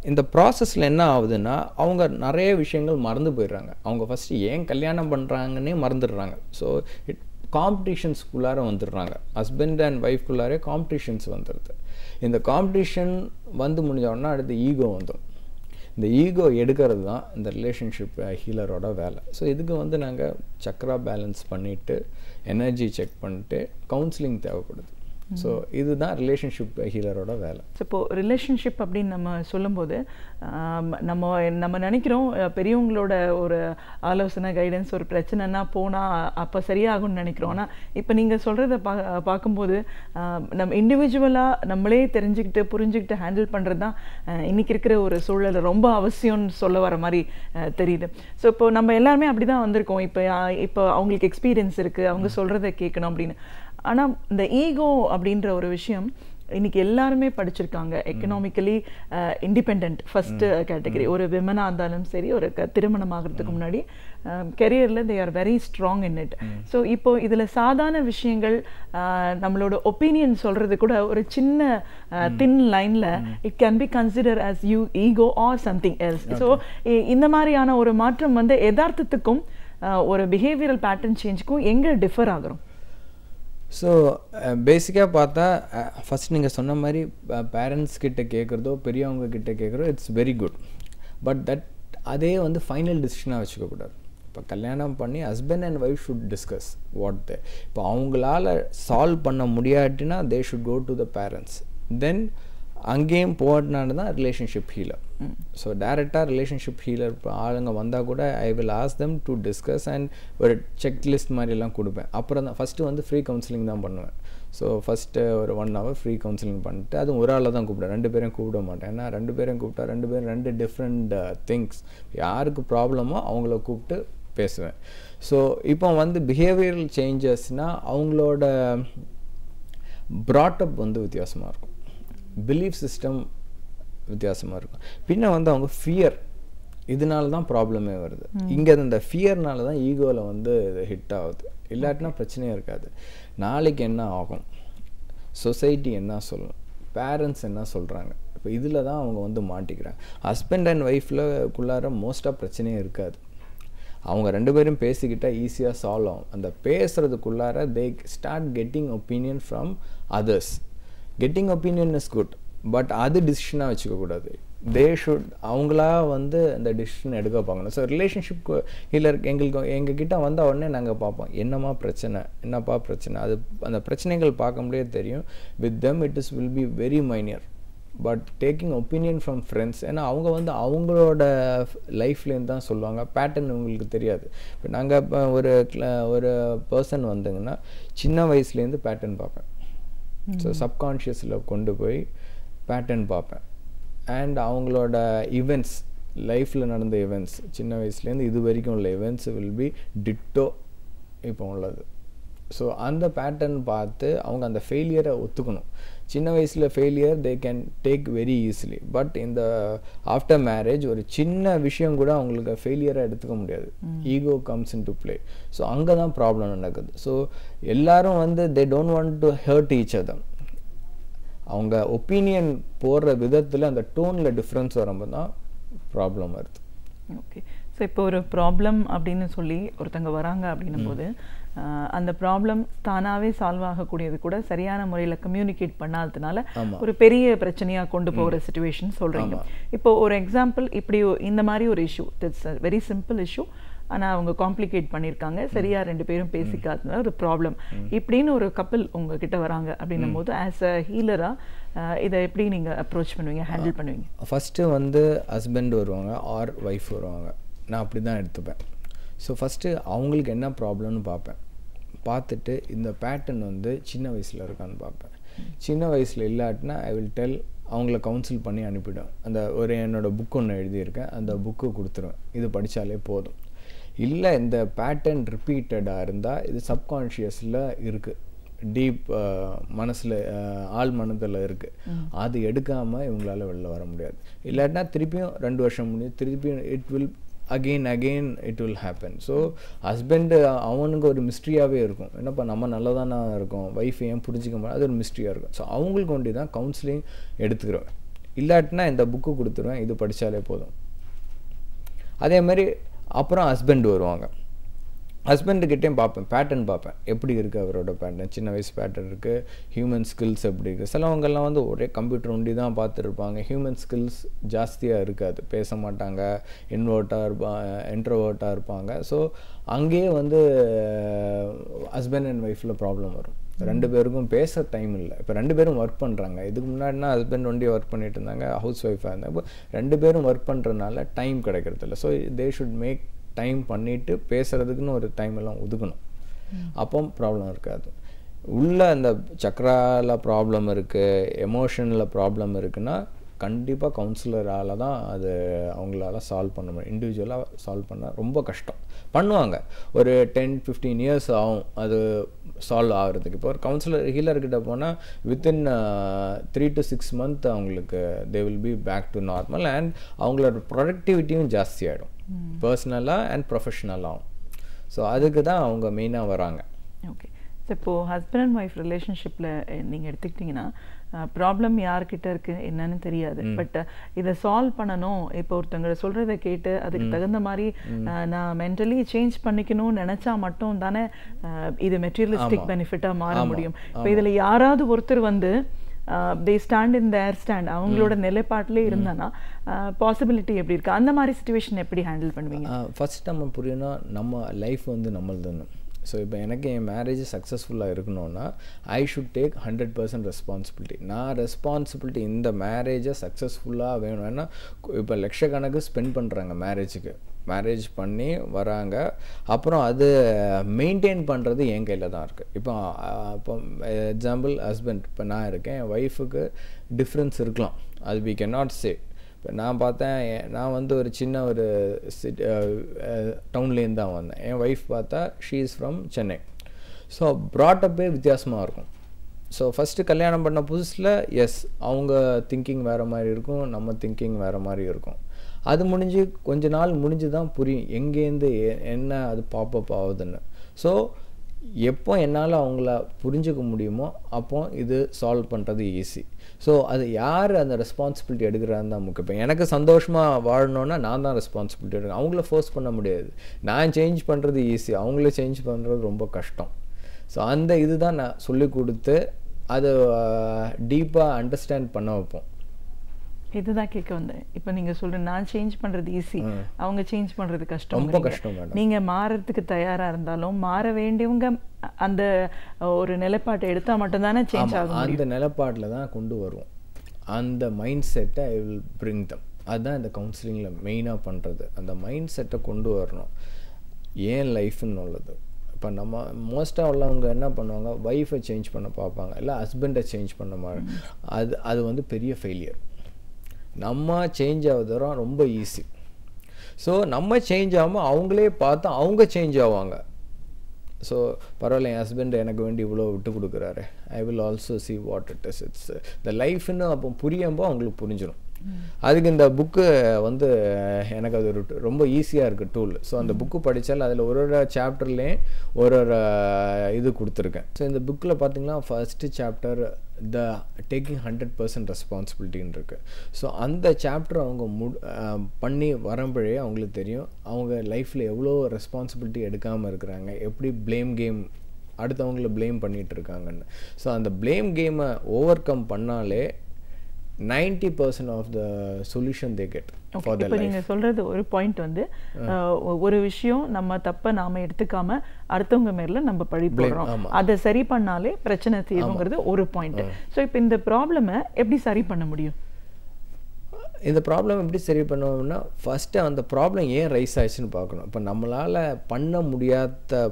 Speaker 5: இந்த ப்ராசஸில் என்ன ஆகுதுன்னா அவங்க நிறைய விஷயங்கள் மறந்து போயிடுறாங்க அவங்க ஃபஸ்ட்டு ஏன் கல்யாணம் பண்ணுறாங்கன்னே மறந்துடுறாங்க ஸோ இட் காம்படிஷன்ஸ்குள்ளார வந்துடுறாங்க ஹஸ்பண்ட் அண்ட் ஒய்ஃப்குள்ளாரே காம்படிஷன்ஸ் வந்துடுது இந்த காம்படிஷன் வந்து முடிஞ்சோடனா அடுத்து ஈகோ வந்துடும் இந்த ஈகோ எடுக்கிறது தான் இந்த ரிலேஷன்ஷிப் ஹீலரோட வேலை ஸோ இதுக்கு வந்து நாங்கள் சக்கரா பேலன்ஸ் பண்ணிவிட்டு எனர்ஜி செக் பண்ணிட்டு கவுன்சிலிங் தேவைப்படுது ஸோ இதுதான் ரிலேஷன்ஷிப் ஹீலரோட வேலை
Speaker 4: இப்போ ரிலேஷன்ஷிப் அப்படின்னு நம்ம சொல்லும்போது நம்ம நம்ம நினைக்கிறோம் பெரியவங்களோட ஒரு ஆலோசனை கைடன்ஸ் ஒரு பிரச்சனைனா போனால் அப்போ சரியாகும்னு நினைக்கிறோம் ஆனால் இப்போ நீங்கள் சொல்கிறத பா பார்க்கும்போது நம்ம இண்டிவிஜுவலாக நம்மளே தெரிஞ்சுக்கிட்டு புரிஞ்சுக்கிட்டு ஹேண்டில் பண்ணுறது தான் இன்றைக்கி இருக்கிற ஒரு சூழல் ரொம்ப அவசியம்னு சொல்ல வர மாதிரி தெரியுது ஸோ இப்போ நம்ம எல்லாருமே அப்படி தான் வந்திருக்கோம் இப்போ இப்போ அவங்களுக்கு எக்ஸ்பீரியன்ஸ் இருக்குது அவங்க சொல்கிறத கேட்கணும் அப்படின்னு ஆனால் இந்த ஈகோ அப்படின்ற ஒரு விஷயம் இன்னைக்கு எல்லாருமே படிச்சிருக்காங்க எக்கனாமிக்கலி இண்டிபெண்ட் ஃபர்ஸ்ட் கேட்டகரி ஒரு விமனாக இருந்தாலும் சரி ஒரு திருமணம் ஆகிறதுக்கு முன்னாடி கெரியரில் they are very strong in it so இப்போ இதில் சாதாரண விஷயங்கள் uh, நம்மளோட ஒப்பீனியன் சொல்கிறது கூட ஒரு சின்ன தின் லைனில் it can be consider as you ego or something else so இந்த மாதிரியான ஒரு மாற்றம் வந்து எதார்த்தத்துக்கும் uh, ஒரு பிஹேவியரல் பேட்டர்ன் சேஞ்சுக்கும் எங்கே டிஃபர் ஆகிறோம்
Speaker 5: ஸோ பேசிக்காக பார்த்தா ஃபஸ்ட் நீங்கள் சொன்ன மாதிரி பேரண்ட்ஸ் கிட்ட கேட்குறதோ பெரியவங்க கிட்ட கேட்குறதோ it's very good but that அதே வந்து ஃபைனல் டிசிஷனாக வச்சுக்கக்கூடாது இப்போ கல்யாணம் பண்ணி husband and wife should discuss what they இப்போ அவங்களால சால்வ் பண்ண முடியாட்டினா they should go to the parents then அங்கேயும் போடனால தான் ரிலேஷன்ஷிப் ஹீலர் ஸோ டேரெக்டாக ரிலேஷன்ஷிப் ஹீலர் ஆளுங்க வந்தால் கூட I will ask them to discuss and ஒரு செக் லிஸ்ட் மாதிரிலாம் கொடுப்பேன் அப்புறம் தான் ஃபஸ்ட்டு வந்து ஃப்ரீ கவுன்சிலிங் தான் பண்ணுவேன் ஸோ ஃபஸ்ட்டு ஒரு ஒன் ஹவர் ஃப்ரீ கவுன்சிலிங் பண்ணிட்டு அதுவும் ஒரு ஆளாக தான் கூப்பிடுவேன் ரெண்டு பேரும் கூப்பிட மாட்டேன் ஏன்னா ரெண்டு பேரும் கூப்பிட்டா ரெண்டு பேரும் ரெண்டு டிஃப்ரெண்ட் திங்ஸ் uh, யாருக்கு ப்ராப்ளமோ அவங்கள கூப்பிட்டு பேசுவேன் ஸோ இப்போ வந்து பிஹேவியரல் சேஞ்சஸ்னால் அவங்களோட ப்ராட்டப் வந்து வித்தியாசமாக இருக்கும் பிலீஃப் சிஸ்டம் வித்தியாசமாக இருக்கும் பின்ன வந்து அவங்க ஃபியர் இதனால தான் ப்ராப்ளமே வருது இங்கே இந்த ஃபியர்னால தான் ஈகோவில் வந்து இது ஹிட் ஆகுது இல்லாட்டினா பிரச்சனையே இருக்காது நாளைக்கு என்ன ஆகும் சொசைட்டி என்ன சொல்லும் பேரண்ட்ஸ் என்ன சொல்கிறாங்க இப்போ இதில் தான் அவங்க வந்து மாட்டிக்கிறாங்க ஹஸ்பண்ட் அண்ட் ஒய்ஃபில் குள்ளார மோஸ்ட்டாக பிரச்சனையே இருக்காது அவங்க ரெண்டு பேரும் பேசிக்கிட்டால் ஈஸியாக சால்வ் ஆகும் அந்த பேசுகிறதுக்குள்ளார they start getting opinion from others getting opinion is good but அது டிசிஷனாக வச்சுக்கக்கூடாது தே ஷுட் அவங்களா வந்து அந்த டிசிஷன் எடுக்க பார்க்கணும் ஸோ ரிலேஷன்ஷிப் இல்லை எங்களுக்கு எங்ககிட்ட வந்த உடனே நாங்கள் பார்ப்போம் என்னம்மா பிரச்சனை என்னப்பா பிரச்சனை அது அந்த பிரச்சனைகள் பார்க்க முடியாது தெரியும் with them it is will be very minor but taking opinion from friends ஏன்னா அவங்க வந்து அவங்களோட லைஃப்லேருந்து தான் சொல்லுவாங்க பேட்டர்ன் உங்களுக்கு தெரியாது இப்போ நாங்கள் இப்போ ஒரு ஒரு பர்சன் வந்துங்கன்னா சின்ன வயசுலேருந்து பேட்டர்ன் பார்ப்பேன் ஸோ சப்கான்ஷியஸில் hmm. கொண்டு போய் பேட்டர்ன் பார்ப்பேன் அண்ட் அவங்களோட ஈவெண்ட்ஸ் லைஃப்பில் நடந்த ஈவெண்ட்ஸ் சின்ன வயசுலேருந்து இது வரைக்கும் உள்ள ஈவெண்ட்ஸ் வில் பி டிட்டோ இப்போ உள்ளது ஸோ அந்த பேட்டர்ன் பார்த்து அவங்க அந்த ஃபெயிலியரை ஒத்துக்கணும் சின்ன வயசில் failure they can take very easily but இந்த ஆஃப்டர் மேரேஜ் ஒரு சின்ன விஷயம் கூட அவங்களுக்கு ஃபெயிலியராக எடுத்துக்க முடியாது ego comes into play so அங்கே தான் ப்ராப்ளம் நடக்குது ஸோ எல்லாரும் வந்து they don't want to hurt each other அவங்க ஒப்பீனியன் போடுற விதத்தில் அந்த டோனில் டிஃப்ரென்ஸ் வரும்போது தான் ப்ராப்ளம் வருது
Speaker 4: ஓகே ஸோ இப்போ ஒரு ப்ராப்ளம் அப்படின்னு சொல்லி ஒருத்தங்க வராங்க அப்படின்னும் போது அந்த ப்ராப்ளம் தானாகவே சால்வ் ஆகக்கூடியது கூட சரியான முறையில் கம்யூனிகேட் பண்ணாததுனால ஒரு பெரிய பிரச்சனையாக கொண்டு போகிற சுச்சுவேஷன் சொல்கிறீங்க இப்போ ஒரு எக்ஸாம்பிள் இப்படி இந்த மாதிரி ஒரு issue it's very simple issue ஆனால் அவங்க காம்ப்ளிகேட் பண்ணியிருக்காங்க சரியா ரெண்டு பேரும் பேசிக்காதனால ஒரு ப்ராப்ளம் இப்படின்னு ஒரு கப்பல் உங்ககிட்ட வராங்க அப்படின்னும் போது ஆஸ் அ ஹீலராக இதை எப்படி நீங்கள் அப்ரோச் பண்ணுவீங்க ஹேண்டில்
Speaker 5: பண்ணுவீங்க ஃபஸ்ட்டு வந்து ஹஸ்பண்ட் வருவாங்க ஆர் ஒய்ஃப் வருவாங்க நான் அப்படி தான் எடுத்துப்பேன் ஸோ ஃபஸ்ட்டு அவங்களுக்கு என்ன ப்ராப்ளம்னு பார்ப்பேன் பார்த்துட்டு இந்த பேட்டர்ன் வந்து சின்ன வயசில் இருக்கான்னு பார்ப்பேன் சின்ன வயசில் இல்லாட்டினா ஐ வில் டெல் அவங்கள கவுன்சில் பண்ணி அனுப்பிவிடும் அந்த ஒரு என்னோடய புக் ஒன்று எழுதியிருக்கேன் அந்த புக்கு கொடுத்துருவேன் இது படித்தாலே போதும் இல்லை இந்த பேட்டர்ன் ரிப்பீட்டடாக இருந்தால் இது சப்கான்ஷியஸில் இருக்குது டீப் மனசில் ஆள் மனதில் இருக்குது அது எடுக்காமல் இவங்களால வெளில வர முடியாது இல்லாட்டினா திருப்பியும் ரெண்டு வருஷம் முடியும் திருப்பியும் it will again again it will happen so husband அவனுக்கு ஒரு மிஸ்ட்ரியாகவே இருக்கும் என்னப்பா நம்ம நல்லா தானே இருக்கும் ஒய்ஃப் ஏன் புரிஞ்சிக்க முடியாது அது ஒரு மிஸ்ட்ரியாக இருக்கும் ஸோ அவங்களுக்கு ஒண்டி தான் கவுன்சிலிங் எடுத்துக்கிறோம் இல்லாட்டினா இந்த புக்கு கொடுத்துருவேன் இது படித்தாலே போதும் அதே மாதிரி அப்புறம் ஹஸ்பண்ட் வருவாங்க ஹஸ்பண்டுக்கிட்டேயும் பார்ப்பேன் பேட்டர்ன் பார்ப்பேன் எப்படி இருக்குது அவரோட பேட்டர்ன் சின்ன வயசு பேட்டர்ன் இருக்குது ஹியூமன் ஸ்கில்ஸ் எப்படி இருக்குது சிலவங்கெல்லாம் வந்து ஒரே கம்ப்யூட்டர் ஒண்டி தான் பார்த்துருப்பாங்க ஹியூமன் ஸ்கில்ஸ் ஜாஸ்தியாக இருக்காது பேச மாட்டாங்க இன்வெர்ட்டாக இருப்பா இன்ட்ரோவர்ட்டாக இருப்பாங்க ஸோ அங்கேயே வந்து ஹஸ்பண்ட் அண்ட் ஒய்ஃபில் ப்ராப்ளம் வரும் ரெண்டு பேருக்கும் பேச டைம் இல்லை இப்போ ரெண்டு பேரும் ஒர்க் பண்ணுறாங்க இதுக்கு முன்னாடினா ஹஸ்பண்ட் ஒண்டி ஒர்க் பண்ணிட்டு இருந்தாங்க ஹவுஸ் ஒய்ஃபாக இருந்தாங்க ரெண்டு பேரும் ஒர்க் பண்ணுறதுனால டைம் கிடைக்கிறதில்ல so they should make time பண்ணிவிட்டு பேசுகிறதுக்குன்னு ஒரு டைம் எல்லாம் ஒதுக்கணும் அப்போ ப்ராப்ளம் இருக்காது உள்ளே அந்த சக்கராவில் ப்ராப்ளம் இருக்குது எமோஷனில் ப்ராப்ளம் இருக்குன்னா கண்டிப்பாக கவுன்சிலரால் தான் அது அவங்களால சால்வ் பண்ண முடியும் இண்டிவிஜுவலாக சால்வ் பண்ண ரொம்ப கஷ்டம் பண்ணுவாங்க ஒரு டென் ஃபிஃப்டீன் இயர்ஸ் ஆகும் அது சால்வ் ஆகிறதுக்கு இப்போ ஒரு கவுன்சிலர் ஹீலர்கிட்ட போனால் within three to six month அவங்களுக்கு they will be back to normal and அவங்களோட ப்ரொடக்டிவிட்டியும் ஜாஸ்தியாகிடும் பர்சனலாக அண்ட் ப்ரொஃபஷ்னலாகவும் ஸோ அதுக்கு தான் அவங்க மெயினாக வராங்க
Speaker 4: ஓகே ஸோ இப்போது ஹஸ்பண்ட் அண்ட் ஒய்ஃப் ரிலேஷன்ஷிப்பில் நீங்கள் எடுத்துக்கிட்டிங்கன்னா ப்ராப்ளம் யார்கிட்ட இருக்குது என்னன்னு தெரியாது பட் இதை சால்வ் பண்ணணும் இப்போ ஒருத்தங்க சொல்கிறத கேட்டு அதுக்கு தகுந்த மாதிரி நான் மென்டலி சேஞ்ச் பண்ணிக்கணும்னு நினச்சா மட்டும் தானே இது மெட்டீரியலிஸ்டிக் பெனிஃபிட்டாக மாற முடியும் இப்போ இதில் யாராவது ஒருத்தர் வந்து தே ஸ்டாண்ட் இன் தேர் ஸ்டாண்ட் அவங்களோட நிலைப்பாட்டிலே இருந்தானா பாசிபிலிட்டி எப்படி இருக்குது அந்த மாதிரி சுச்சுவேஷன் எப்படி ஹேண்டில் பண்ணுவீங்க
Speaker 5: ஃபஸ்ட் நம்ம புரியணும் நம்ம லைஃப் வந்து நம்மள்தானே ஸோ இப்போ எனக்கு என் மேரேஜ் சக்ஸஸ்ஃபுல்லாக இருக்கணும்னா I should take hundred percent responsibility நான் ரெஸ்பான்சிபிலிட்டி இந்த மேரேஜை சக்ஸஸ்ஃபுல்லாக வேணும் ஏன்னா இப்போ லட்சக்கணக்கு ஸ்பெண்ட் பண்ணுறாங்க மேரேஜுக்கு மேரேஜ் பண்ணி வராங்க அப்புறம் அது மெயின்டைன் பண்ணுறது என் கையில் தான் இருக்குது இப்போ இப்போ எக்ஸாம்பிள் ஹஸ்பண்ட் இப்போ நான் இருக்கேன் என் ஒய்ஃபுக்கு டிஃப்ரென்ஸ் இருக்கலாம் அது வி கேன் நாட் சே இப்போ நான் பார்த்தேன் நான் வந்து ஒரு சின்ன ஒரு சிட் டவுன்லேருந்து தான் வந்தேன் என் ஒய்ஃப் பார்த்தா she is from Chennai so ப்ராட்டப்பே வித்தியாசமாக இருக்கும் ஸோ ஃபஸ்ட்டு கல்யாணம் பண்ண புதுசில் எஸ் அவங்க திங்கிங் வேறு மாதிரி இருக்கும் நம்ம திங்கிங் வேறு மாதிரி இருக்கும் அது முடிஞ்சு கொஞ்ச நாள் முடிஞ்சு தான் புரியும் எங்கேருந்து என்ன அது பாப்பப் ஆகுதுன்னு ஸோ எப்போ என்னால் அவங்கள புரிஞ்சுக்க முடியுமோ அப்போ இது சால்வ் பண்ணுறது ஈஸி ஸோ அது யார் அந்த ரெஸ்பான்சிபிலிட்டி எடுக்கிறாங்க தான் முக்கியம் இப்போ எனக்கு சந்தோஷமாக வாழணுன்னா நான் தான் ரெஸ்பான்சிபிலிட்டி எடுக்கணும் அவங்கள ஃபோர்ஸ் பண்ண முடியாது நான் சேஞ்ச் பண்ணுறது ஈஸி அவங்கள சேஞ்ச் பண்ணுறது ரொம்ப கஷ்டம் ஸோ அந்த இது தான் நான் சொல்லி கொடுத்து அதை டீப்பாக அண்டர்ஸ்டாண்ட் பண்ண வைப்போம்
Speaker 4: இதுதான் கேட்க வந்தேன் இப்போ நீங்கள் சொல்கிற நான் சேஞ்ச் பண்ணுறது ஈஸி அவங்க சேஞ்ச் பண்ணுறது கஷ்டம் ரொம்ப கஷ்டம் நீங்கள் மாறுறதுக்கு தயாராக இருந்தாலும் மாற வேண்டியவங்க அந்த ஒரு நிலைப்பாட்டை எடுத்தால் மட்டும்தானே சேஞ்ச் ஆகும் அந்த
Speaker 5: நிலைப்பாட்டில் தான் கொண்டு வருவோம் அந்த மைண்ட் செட்டை ஐ வில் பிரிங் தம் அதுதான் இந்த கவுன்சிலிங்கில் மெயினாக பண்ணுறது அந்த மைண்ட் செட்டை கொண்டு வரணும் ஏன் லைஃப்னு உள்ளது இப்போ நம்ம மோஸ்ட்டாக உள்ளவங்க என்ன பண்ணுவாங்க ஒய்ஃபை சேஞ்ச் பண்ண பார்ப்பாங்க இல்லை ஹஸ்பண்டை சேஞ்ச் பண்ண மாட்டாங்க அது அது வந்து பெரிய ஃபெயிலியர் நம்ம சேஞ்ச் ஆகுதுறோம் ரொம்ப ஈஸி ஸோ நம்ம சேஞ்ச் ஆகாமல் அவங்களே பார்த்தா அவங்க சேஞ்ச் ஆவாங்க ஸோ பரவாயில்ல என் ஹஸ்பண்ட் எனக்கு வேண்டி இவ்வளோ விட்டு கொடுக்குறாரு I will also see what it is it's இந்த லைஃப்னு அப்போ புரியும்போது அவங்களுக்கு புரிஞ்சிடும் அதுக்கு இந்த புக்கு வந்து எனக்கு அது ஒரு ரொம்ப ஈஸியாக இருக்குது டூல் ஸோ அந்த புக்கு படித்தால் அதில் ஒரு ஒரு சாப்டர்லேயும் ஒரு ஒரு இது கொடுத்துருக்கேன் ஸோ இந்த புக்கில் பார்த்தீங்கன்னா first chapter the taking hundred percent ரெஸ்பான்சிபிலிட்டின்னு இருக்குது ஸோ அந்த சாப்டர் அவங்க மு பண்ணி வரம்பழையே அவங்களுக்கு தெரியும் அவங்க லைஃப்பில் எவ்வளோ ரெஸ்பான்சிபிலிட்டி எடுக்காமல் இருக்கிறாங்க எப்படி ப்ளேம் கேம் அடுத்தவங்கள ப்ளேம் பண்ணிகிட்டு இருக்காங்கன்னு ஸோ அந்த ப்ளேம் கேமை ஓவர் கம் பண்ணாலே ninety percent of the solution they get இப்போ நீங்கள் சொல்கிறது
Speaker 4: ஒரு பாயிண்ட் வந்து ஒரு விஷயம் நம்ம தப்பை நாம எடுத்துக்காம அடுத்தவங்க மேல நம்ம பழி போடுறோம் அதை சரி பண்ணாலே பிரச்சனை தீருங்கிறது ஒரு பாயிண்ட் ஸோ இப்போ இந்த ப்ராப்ளமை எப்படி சரி பண்ண முடியும்
Speaker 5: இந்த ப்ராப்ளம் எப்படி சரி பண்ணணும்னா ஃபஸ்ட்டு அந்த ப்ராப்ளம் ஏன் ரைஸ் ஆயிடுச்சுன்னு பார்க்கணும் இப்போ நம்மளால் பண்ண முடியாத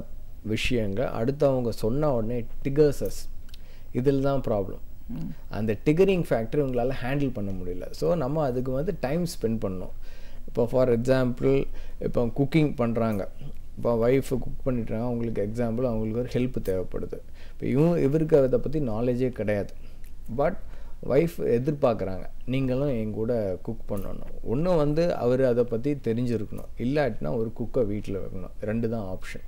Speaker 5: விஷயங்கள் அடுத்தவங்க சொன்ன உடனே டிகர்சஸ் இதில் தான் ப்ராப்ளம் அந்த டிகரிங் ஃபேக்டர் உங்களால் ஹேண்டில் பண்ண முடியல ஸோ நம்ம அதுக்கு வந்து டைம் ஸ்பெண்ட் பண்ணணும் இப்போ ஃபார் எக்ஸாம்பிள் இப்போ குக்கிங் பண்ணுறாங்க இப்போ ஒய்ஃபு குக் பண்ணிட்டுறாங்க அவங்களுக்கு எக்ஸாம்பிள் அவங்களுக்கு ஒரு ஹெல்ப் தேவைப்படுது இப்போ இவங்க இவருக்கு அதை பற்றி நாலேஜே கிடையாது பட் ஒய்ஃப் எதிர்பார்க்குறாங்க நீங்களும் என் கூட குக் பண்ணணும் ஒன்று வந்து அவர் அதை பற்றி தெரிஞ்சிருக்கணும் இல்லாட்டினா ஒரு குக்கை வீட்டில் வைக்கணும் ரெண்டு தான் ஆப்ஷன்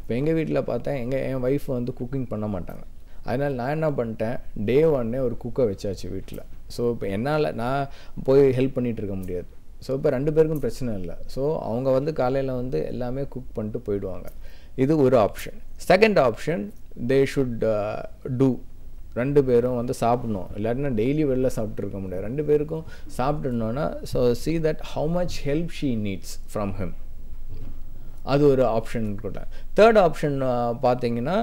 Speaker 5: இப்போ எங்கள் வீட்டில் பார்த்தா எங்கள் என் ஒய்ஃப் வந்து குக்கிங் பண்ண மாட்டாங்க அதனால் நான் என்ன பண்ணிட்டேன் டே ஒன்னே ஒரு குக்கை வச்சாச்சு வீட்டில் ஸோ இப்போ என்னால் நான் போய் ஹெல்ப் பண்ணிகிட்டு இருக்க முடியாது ஸோ இப்போ ரெண்டு பேருக்கும் பிரச்சனை இல்லை ஸோ அவங்க வந்து காலையில் வந்து எல்லாமே குக் பண்ணிட்டு போயிடுவாங்க இது ஒரு option second option they should do ரெண்டு பேரும் வந்து சாப்பிடணும் இல்லாட்டினா டெய்லி வெளில சாப்பிட்ருக்க முடியாது ரெண்டு பேருக்கும் சாப்பிட்டுனோன்னா so see that how much help she needs from him அது ஒரு ஆப்ஷன் கூட தேர்ட் ஆப்ஷன் பார்த்தீங்கன்னா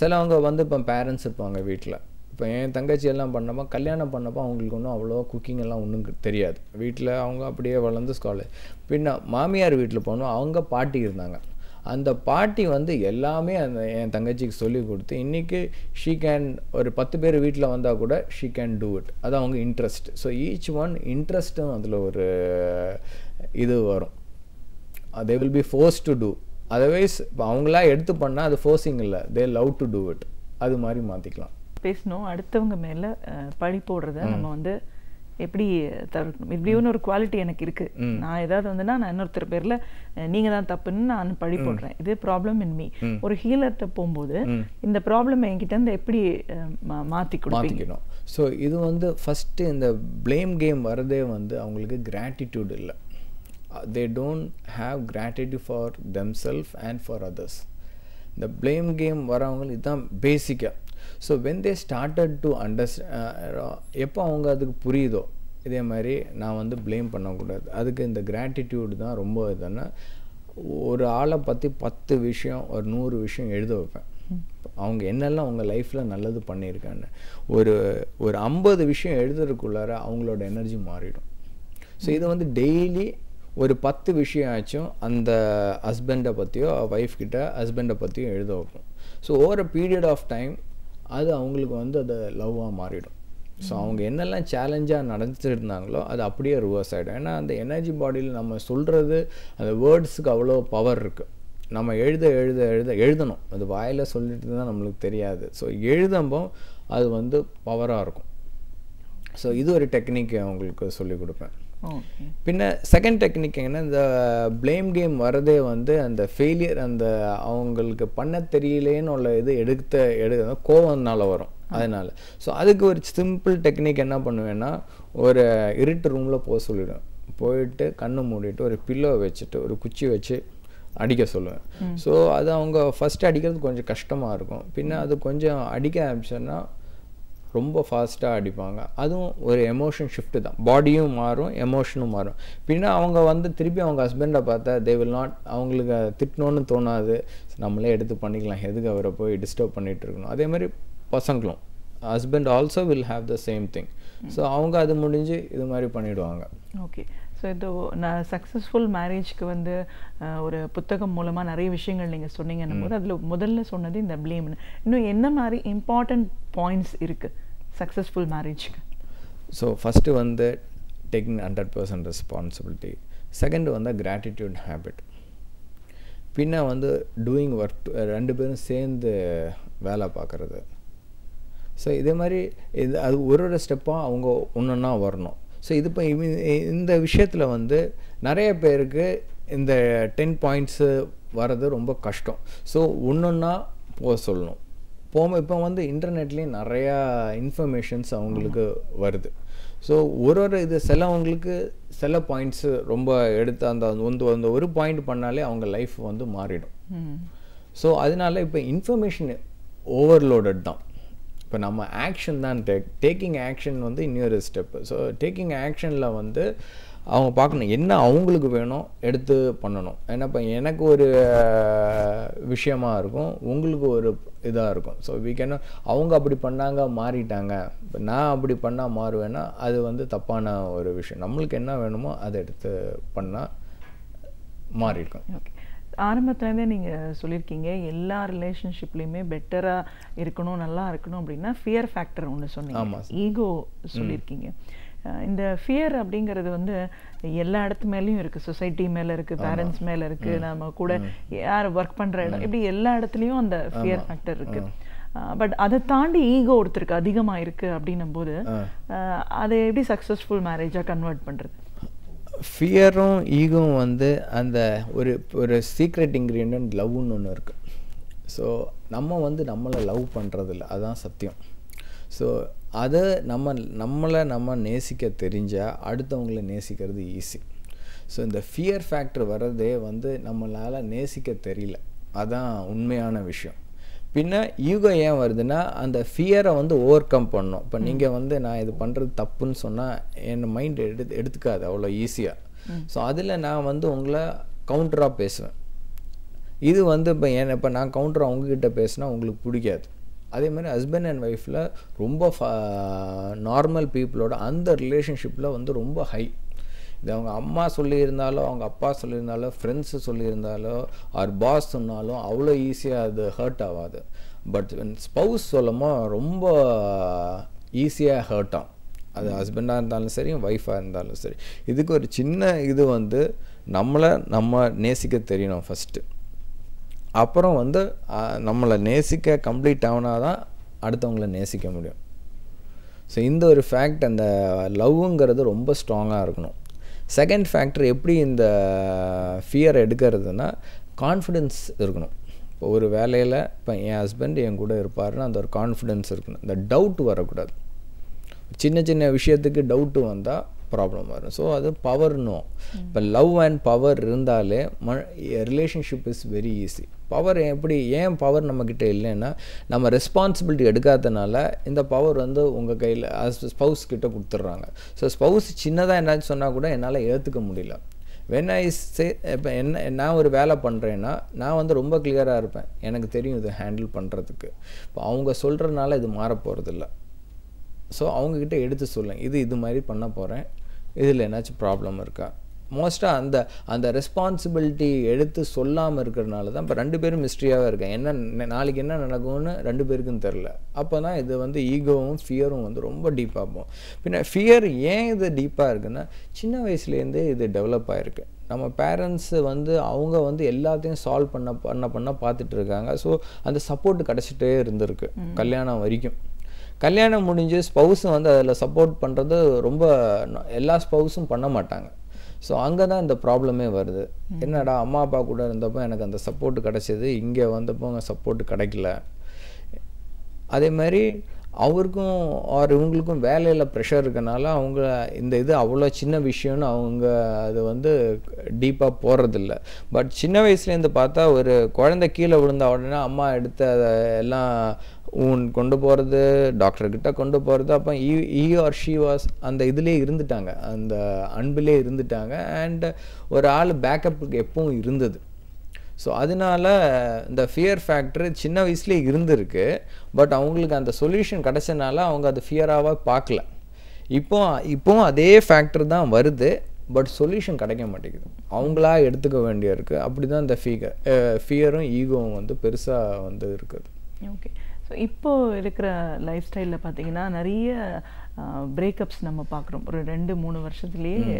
Speaker 5: சிலவங்க வந்து இப்போ பேரண்ட்ஸ் இருப்பாங்க வீட்டில் இப்போ என் தங்கச்சி எல்லாம் பண்ணப்போ கல்யாணம் பண்ணப்போ அவங்களுக்கு ஒன்றும் அவ்வளோ குக்கிங் எல்லாம் ஒன்றும் தெரியாது வீட்டில் அவங்க அப்படியே வளர்ந்து ஸ்காலர் பின்ன மாமியார் வீட்டில் போனோம் அவங்க பாட்டி இருந்தாங்க அந்த பாட்டி வந்து எல்லாமே அந்த என் தங்கச்சிக்கு சொல்லி கொடுத்து இன்றைக்கி ஷீ கேன் ஒரு பத்து பேர் வீட்டில் வந்தால் கூட ஷீ கேன் டூ இட் அது அவங்க இன்ட்ரெஸ்ட் ஸோ ஈச் ஒன் இன்ட்ரெஸ்ட்டும் அதில் ஒரு இது வரும் they will be force to do otherwise இப்போ அவங்களா எடுத்து பண்ணால் அது ஃபோர்ஸிங் இல்லை they love to do it அது மாதிரி மாற்றிக்கலாம்
Speaker 4: பேசணும் அடுத்தவங்க மேலே பழி போடுறத நம்ம வந்து எப்படி தவிர்க்கணும் இப்படின்னு ஒரு குவாலிட்டி எனக்கு இருக்கு நான் ஏதாவது வந்துன்னா நான் இன்னொருத்தர் பேர்ல நீங்க தான் தப்புன்னு நான் பழி போடுறேன் இது ப்ராப்ளம் இன் மீ ஒரு ஹீலர்கிட்ட போகும்போது இந்த ப்ராப்ளம் என்கிட்ட இருந்து எப்படி மாத்தி மாத்திக்கணும்
Speaker 5: ஸோ இது வந்து ஃபர்ஸ்ட் இந்த பிளேம் கேம் வரதே வந்து அவங்களுக்கு கிராட்டிடியூட் இல்லை they uh, don't don't have for for self and for others இந்த பிளேம் கேம் வரவங்களுக்கு இதுதான் பேசிக்காக so when they started to understand எப்போ அவங்க அதுக்கு புரியுதோ இதே மாதிரி நான் வந்து ப்ளேம் பண்ணக்கூடாது அதுக்கு இந்த கிராட்டிடியூடு தான் ரொம்ப இதுன்னா ஒரு ஆளை பற்றி பத்து விஷயம் ஒரு நூறு விஷயம் எழுத வைப்பேன் அவங்க என்னெல்லாம் அவங்க லைஃப்பில் நல்லது பண்ணியிருக்காங்க ஒரு ஒரு ஐம்பது விஷயம் எழுதுறதுக்குள்ளார அவங்களோட எனர்ஜி மாறிடும் ஸோ இதை வந்து டெய்லி ஒரு பத்து விஷயம் ஆச்சும் அந்த ஹஸ்பண்டை பற்றியோ ஒய்ஃப் கிட்ட ஹஸ்பண்டை பற்றியும் எழுத வைப்போம் so over period of time அது அவங்களுக்கு வந்து அது லவ்வாக மாறிடும் ஸோ அவங்க என்னெல்லாம் சேலஞ்சாக இருந்தாங்களோ அது அப்படியே ரிவர்ஸ் ஆகிடும் ஏன்னா அந்த எனர்ஜி பாடியில் நம்ம சொல்கிறது அந்த வேர்ட்ஸுக்கு அவ்வளோ பவர் இருக்குது நம்ம எழுத எழுத எழுத எழுதணும் அது வாயில் சொல்லிட்டு தான் நம்மளுக்கு தெரியாது ஸோ எழுதும்போ அது வந்து பவராக இருக்கும் ஸோ இது ஒரு டெக்னிக் அவங்களுக்கு சொல்லிக் கொடுப்பேன் பின்ன செகண்ட் டெக்னிக் என்ன இந்த பிளேம் கேம் வரதே வந்து அந்த ஃபெயிலியர் அந்த அவங்களுக்கு பண்ண தெரியலேன்னு உள்ள இது எடுத்த எடுக்க கோவம்னால வரும் அதனால் ஸோ அதுக்கு ஒரு சிம்பிள் டெக்னிக் என்ன பண்ணுவேன்னா ஒரு இருட்டு ரூமில் போக சொல்லிவிடுவேன் போயிட்டு கண்ணு மூடிட்டு ஒரு பில்லோ வச்சுட்டு ஒரு குச்சி வச்சு அடிக்க சொல்லுவேன் ஸோ அது அவங்க ஃபஸ்ட்டு அடிக்கிறது கொஞ்சம் கஷ்டமாக இருக்கும் பின்ன அது கொஞ்சம் அடிக்க ஆரம்பிச்சோன்னா ரொம்ப ஃபாஸ்ட்டாக அடிப்பாங்க அதுவும் ஒரு எமோஷன் ஷிஃப்ட்டு தான் பாடியும் மாறும் எமோஷனும் மாறும் பின்னா அவங்க வந்து திருப்பி அவங்க ஹஸ்பண்டை பார்த்தா தே வில் நாட் அவங்களுக்கு திட்டணும்னு தோணாது நம்மளே எடுத்து பண்ணிக்கலாம் எதுக்கு அவரை போய் டிஸ்டர்ப் பண்ணிகிட்டு இருக்கணும் அதே மாதிரி பசங்களும் husband also will have the same thing so அவங்க அது முடிஞ்சு இது மாதிரி பண்ணிவிடுவாங்க
Speaker 4: ஓகே ஸோ இது நான் சக்ஸஸ்ஃபுல் மேரேஜ்க்கு வந்து ஒரு புத்தகம் மூலமாக நிறைய விஷயங்கள் நீங்கள் சொன்னீங்கன்னும் போது அதில் முதல்ல சொன்னது இந்த ப்ளேம்னு இன்னும் என்ன மாதிரி இம்பார்ட்டண்ட் பாயிண்ட்ஸ் இருக்குது சக்ஸஸ்ஃபுல் மேரேஜ்க்கு
Speaker 5: ஸோ ஃபஸ்ட்டு வந்து taking hundred percent responsibility second வந்து கிராட்டிடியூட் ஹேபிட் பின்ன வந்து டூயிங் ஒர்க் ரெண்டு பேரும் சேர்ந்து வேலை பார்க்குறது ஸோ இதே மாதிரி இது அது ஒரு ஒரு ஸ்டெப்பாக அவங்க ஒன்று ஒன்றா வரணும் ஸோ இது இப்போ இந்த விஷயத்தில் வந்து நிறைய பேருக்கு இந்த டென் பாயிண்ட்ஸு வர்றது ரொம்ப கஷ்டம் ஸோ ஒன்றா போக சொல்லணும் போ இப்போ வந்து இன்டர்நெட்லேயும் நிறையா இன்ஃபர்மேஷன்ஸ் அவங்களுக்கு வருது ஸோ ஒரு ஒரு இது சிலவங்களுக்கு சில பாயிண்ட்ஸு ரொம்ப எடுத்து அந்த வந்து அந்த ஒரு பாயிண்ட் பண்ணாலே அவங்க லைஃப் வந்து மாறிடும் ஸோ அதனால இப்போ இன்ஃபர்மேஷன் ஓவர்லோடட் தான் இப்போ நம்ம ஆக்ஷன் தான் டேக் டேக்கிங் ஆக்ஷன் வந்து இன்னொரு ஸ்டெப்பு ஸோ டேக்கிங் ஆக்ஷனில் வந்து அவங்க பார்க்கணும் என்ன அவங்களுக்கு வேணும் எடுத்து பண்ணணும் ஏன்னா இப்போ எனக்கு ஒரு விஷயமாக இருக்கும் உங்களுக்கு ஒரு இதாக இருக்கும் ஸோ வி கேன் அவங்க அப்படி பண்ணாங்க மாறிட்டாங்க இப்போ நான் அப்படி பண்ணால் மாறுவேன்னா அது வந்து தப்பான ஒரு விஷயம் நம்மளுக்கு என்ன வேணுமோ அதை எடுத்து பண்ணால் மாறியிருக்கும் ஓகே
Speaker 4: ஆரம்பத்துலேருந்தே நீங்கள் சொல்லியிருக்கீங்க எல்லா ரிலேஷன்ஷிப்லேயுமே பெட்டராக இருக்கணும் நல்லா இருக்கணும் அப்படின்னா ஃபியர் ஃபேக்டர் ஒன்று சொன்னீங்க ஈகோ சொல்லியிருக்கீங்க இந்த ஃபியர் அப்படிங்கிறது வந்து எல்லா இடத்து மேலேயும் இருக்குது சொசைட்டி மேலே இருக்குது பேரண்ட்ஸ் மேலே இருக்குது நம்ம கூட யார் ஒர்க் பண்ணுற இடம் இப்படி எல்லா இடத்துலையும் அந்த ஃபியர் ஃபேக்டர் இருக்குது பட் அதை தாண்டி ஈகோ ஒருத்தருக்கு அதிகமாக இருக்குது அப்படின்னும் போது அதை எப்படி சக்ஸஸ்ஃபுல் மேரேஜாக கன்வெர்ட் பண்ணுறது
Speaker 5: ஃபியரும் ஈகும் வந்து அந்த ஒரு ஒரு சீக்ரெட் இன்க்ரீடியன்ட் லவ்னு ஒன்று இருக்குது ஸோ நம்ம வந்து நம்மளை லவ் பண்ணுறதில்ல அதுதான் சத்தியம் ஸோ அதை நம்ம நம்மளை நம்ம நேசிக்க தெரிஞ்சால் அடுத்தவங்கள நேசிக்கிறது ஈஸி ஸோ இந்த ஃபியர் ஃபேக்டர் வர்றதே வந்து நம்மளால் நேசிக்க தெரியல அதான் உண்மையான விஷயம் பின்ன ஈகோ ஏன் வருதுன்னா அந்த ஃபியரை வந்து ஓவர் கம் பண்ணும் இப்போ நீங்கள் வந்து நான் இது பண்ணுறது தப்புன்னு சொன்னால் என் மைண்ட் எடுத்து எடுத்துக்காது அவ்வளோ ஈஸியாக ஸோ அதில் நான் வந்து உங்களை கவுண்டராக பேசுவேன் இது வந்து இப்போ ஏன் இப்போ நான் கவுண்டராக அவங்கக்கிட்ட பேசினா உங்களுக்கு பிடிக்காது அதே மாதிரி ஹஸ்பண்ட் அண்ட் ஒய்ஃபில் ரொம்ப நார்மல் பீப்புளோட அந்த ரிலேஷன்ஷிப்பில் வந்து ரொம்ப ஹை இது அவங்க அம்மா சொல்லியிருந்தாலோ அவங்க அப்பா சொல்லியிருந்தாலோ ஃப்ரெண்ட்ஸு சொல்லியிருந்தாலோ ஆர் பாஸ் சொன்னாலும் அவ்வளோ ஈஸியாக அது ஹர்ட் ஆகாது பட் ஸ்பவுஸ் சொல்லமோ ரொம்ப ஈஸியாக ஹர்ட் ஆகும் அது ஹஸ்பண்டாக இருந்தாலும் சரி ஒய்ஃபாக இருந்தாலும் சரி இதுக்கு ஒரு சின்ன இது வந்து நம்மளை நம்ம நேசிக்க தெரியணும் ஃபஸ்ட்டு அப்புறம் வந்து நம்மளை நேசிக்க கம்ப்ளீட் ஆகினா தான் அடுத்தவங்கள நேசிக்க முடியும் ஸோ இந்த ஒரு ஃபேக்ட் அந்த லவ்வுங்கிறது ரொம்ப ஸ்ட்ராங்காக இருக்கணும் செகண்ட் ஃபேக்டர் எப்படி இந்த ஃபியர் எடுக்கிறதுனா கான்ஃபிடென்ஸ் இருக்கணும் இப்போ ஒரு வேலையில் இப்போ என் ஹஸ்பண்ட் என் கூட இருப்பாருன்னா அந்த ஒரு கான்ஃபிடென்ஸ் இருக்கணும் இந்த டவுட் வரக்கூடாது சின்ன சின்ன விஷயத்துக்கு டவுட்டு வந்தால் ப்ராப்ளம் வரும் ஸோ அது பவர்னும் இப்போ லவ் அண்ட் பவர் இருந்தாலே ம relationship is very easy power எப்படி ஏன் பவர் நம்மக்கிட்ட இல்லைன்னா நம்ம ரெஸ்பான்சிபிலிட்டி எடுக்காதனால இந்த பவர் வந்து உங்கள் கையில் ஸ்பவுஸ் கிட்டே கொடுத்துட்றாங்க ஸோ ஸ்பவுஸ் சின்னதாக என்னாச்சு சொன்னால் கூட என்னால் ஏற்றுக்க முடியல வென் ஐ சே இப்போ என்ன நான் ஒரு வேலை பண்ணுறேன்னா நான் வந்து ரொம்ப கிளியராக இருப்பேன் எனக்கு தெரியும் இது ஹேண்டில் பண்ணுறதுக்கு இப்போ அவங்க சொல்கிறனால இது மாற போகிறதில்ல ஸோ அவங்கக்கிட்ட எடுத்து சொல்லுங்கள் இது இது மாதிரி பண்ண போகிறேன் இதில் என்னாச்சும் ப்ராப்ளம் இருக்கா மோஸ்ட்டாக அந்த அந்த ரெஸ்பான்சிபிலிட்டி எடுத்து சொல்லாமல் இருக்கிறனால தான் இப்போ ரெண்டு பேரும் மிஸ்ட்ரியாகவே இருக்கேன் என்ன நாளைக்கு என்ன நடக்கும்னு ரெண்டு பேருக்கும் தெரில அப்போ தான் இது வந்து ஈகோவும் ஃபியரும் வந்து ரொம்ப டீப்பாக போகும் பின்ன ஃபியர் ஏன் இது டீப்பாக இருக்குன்னா சின்ன வயசுலேருந்தே இது டெவலப் ஆகிருக்கு நம்ம பேரண்ட்ஸு வந்து அவங்க வந்து எல்லாத்தையும் சால்வ் பண்ண பண்ண பண்ண பார்த்துட்டு இருக்காங்க ஸோ அந்த சப்போர்ட் கிடச்சிட்டே இருந்திருக்கு கல்யாணம் வரைக்கும் கல்யாணம் முடிஞ்சு ஸ்பௌஸும் வந்து அதில் சப்போர்ட் பண்ணுறது ரொம்ப எல்லா ஸ்பௌஸும் பண்ண மாட்டாங்க ஸோ அங்கே தான் இந்த ப்ராப்ளமே வருது என்னடா அம்மா அப்பா கூட இருந்தப்போ எனக்கு அந்த சப்போர்ட் கிடச்சிது இங்கே வந்தப்போ அங்கே சப்போர்ட் கிடைக்கல அதே மாதிரி அவருக்கும் அவர் இவங்களுக்கும் வேலையில் ப்ரெஷர் இருக்கனால அவங்க இந்த இது அவ்வளோ சின்ன விஷயம்னு அவங்க அது வந்து டீப்பாக போகிறதில்ல பட் சின்ன வயசுலேருந்து பார்த்தா ஒரு குழந்தை கீழே விழுந்த உடனே அம்மா எடுத்து அதை எல்லாம் ஊன் கொண்டு போகிறது டாக்டர்கிட்ட கொண்டு போகிறது அப்போ ஈ ஈ ஆர் ஷி வாஸ் அந்த இதுலேயே இருந்துட்டாங்க அந்த அன்பிலே இருந்துட்டாங்க அண்டு ஒரு ஆள் பேக்கப்புக்கு எப்பவும் இருந்தது ஸோ அதனால இந்த ஃபியர் ஃபேக்டர் சின்ன வயசுலேயே இருந்திருக்கு பட் அவங்களுக்கு அந்த சொல்யூஷன் கிடச்சனால அவங்க அது ஃபியராக பார்க்கல இப்போ இப்போவும் அதே ஃபேக்டர் தான் வருது பட் சொல்யூஷன் கிடைக்க மாட்டேங்குது அவங்களா எடுத்துக்க வேண்டியது இருக்குது அப்படி தான் இந்த ஃபீகர் ஃபியரும் ஈகோவும் வந்து பெருசாக வந்து இருக்குது
Speaker 4: ஓகே ஸோ இப்போது இருக்கிற லைஃப் ஸ்டைலில் பார்த்தீங்கன்னா நிறைய பிரேக்கப்ஸ் நம்ம பார்க்குறோம் ஒரு ரெண்டு மூணு வருஷத்துலேயே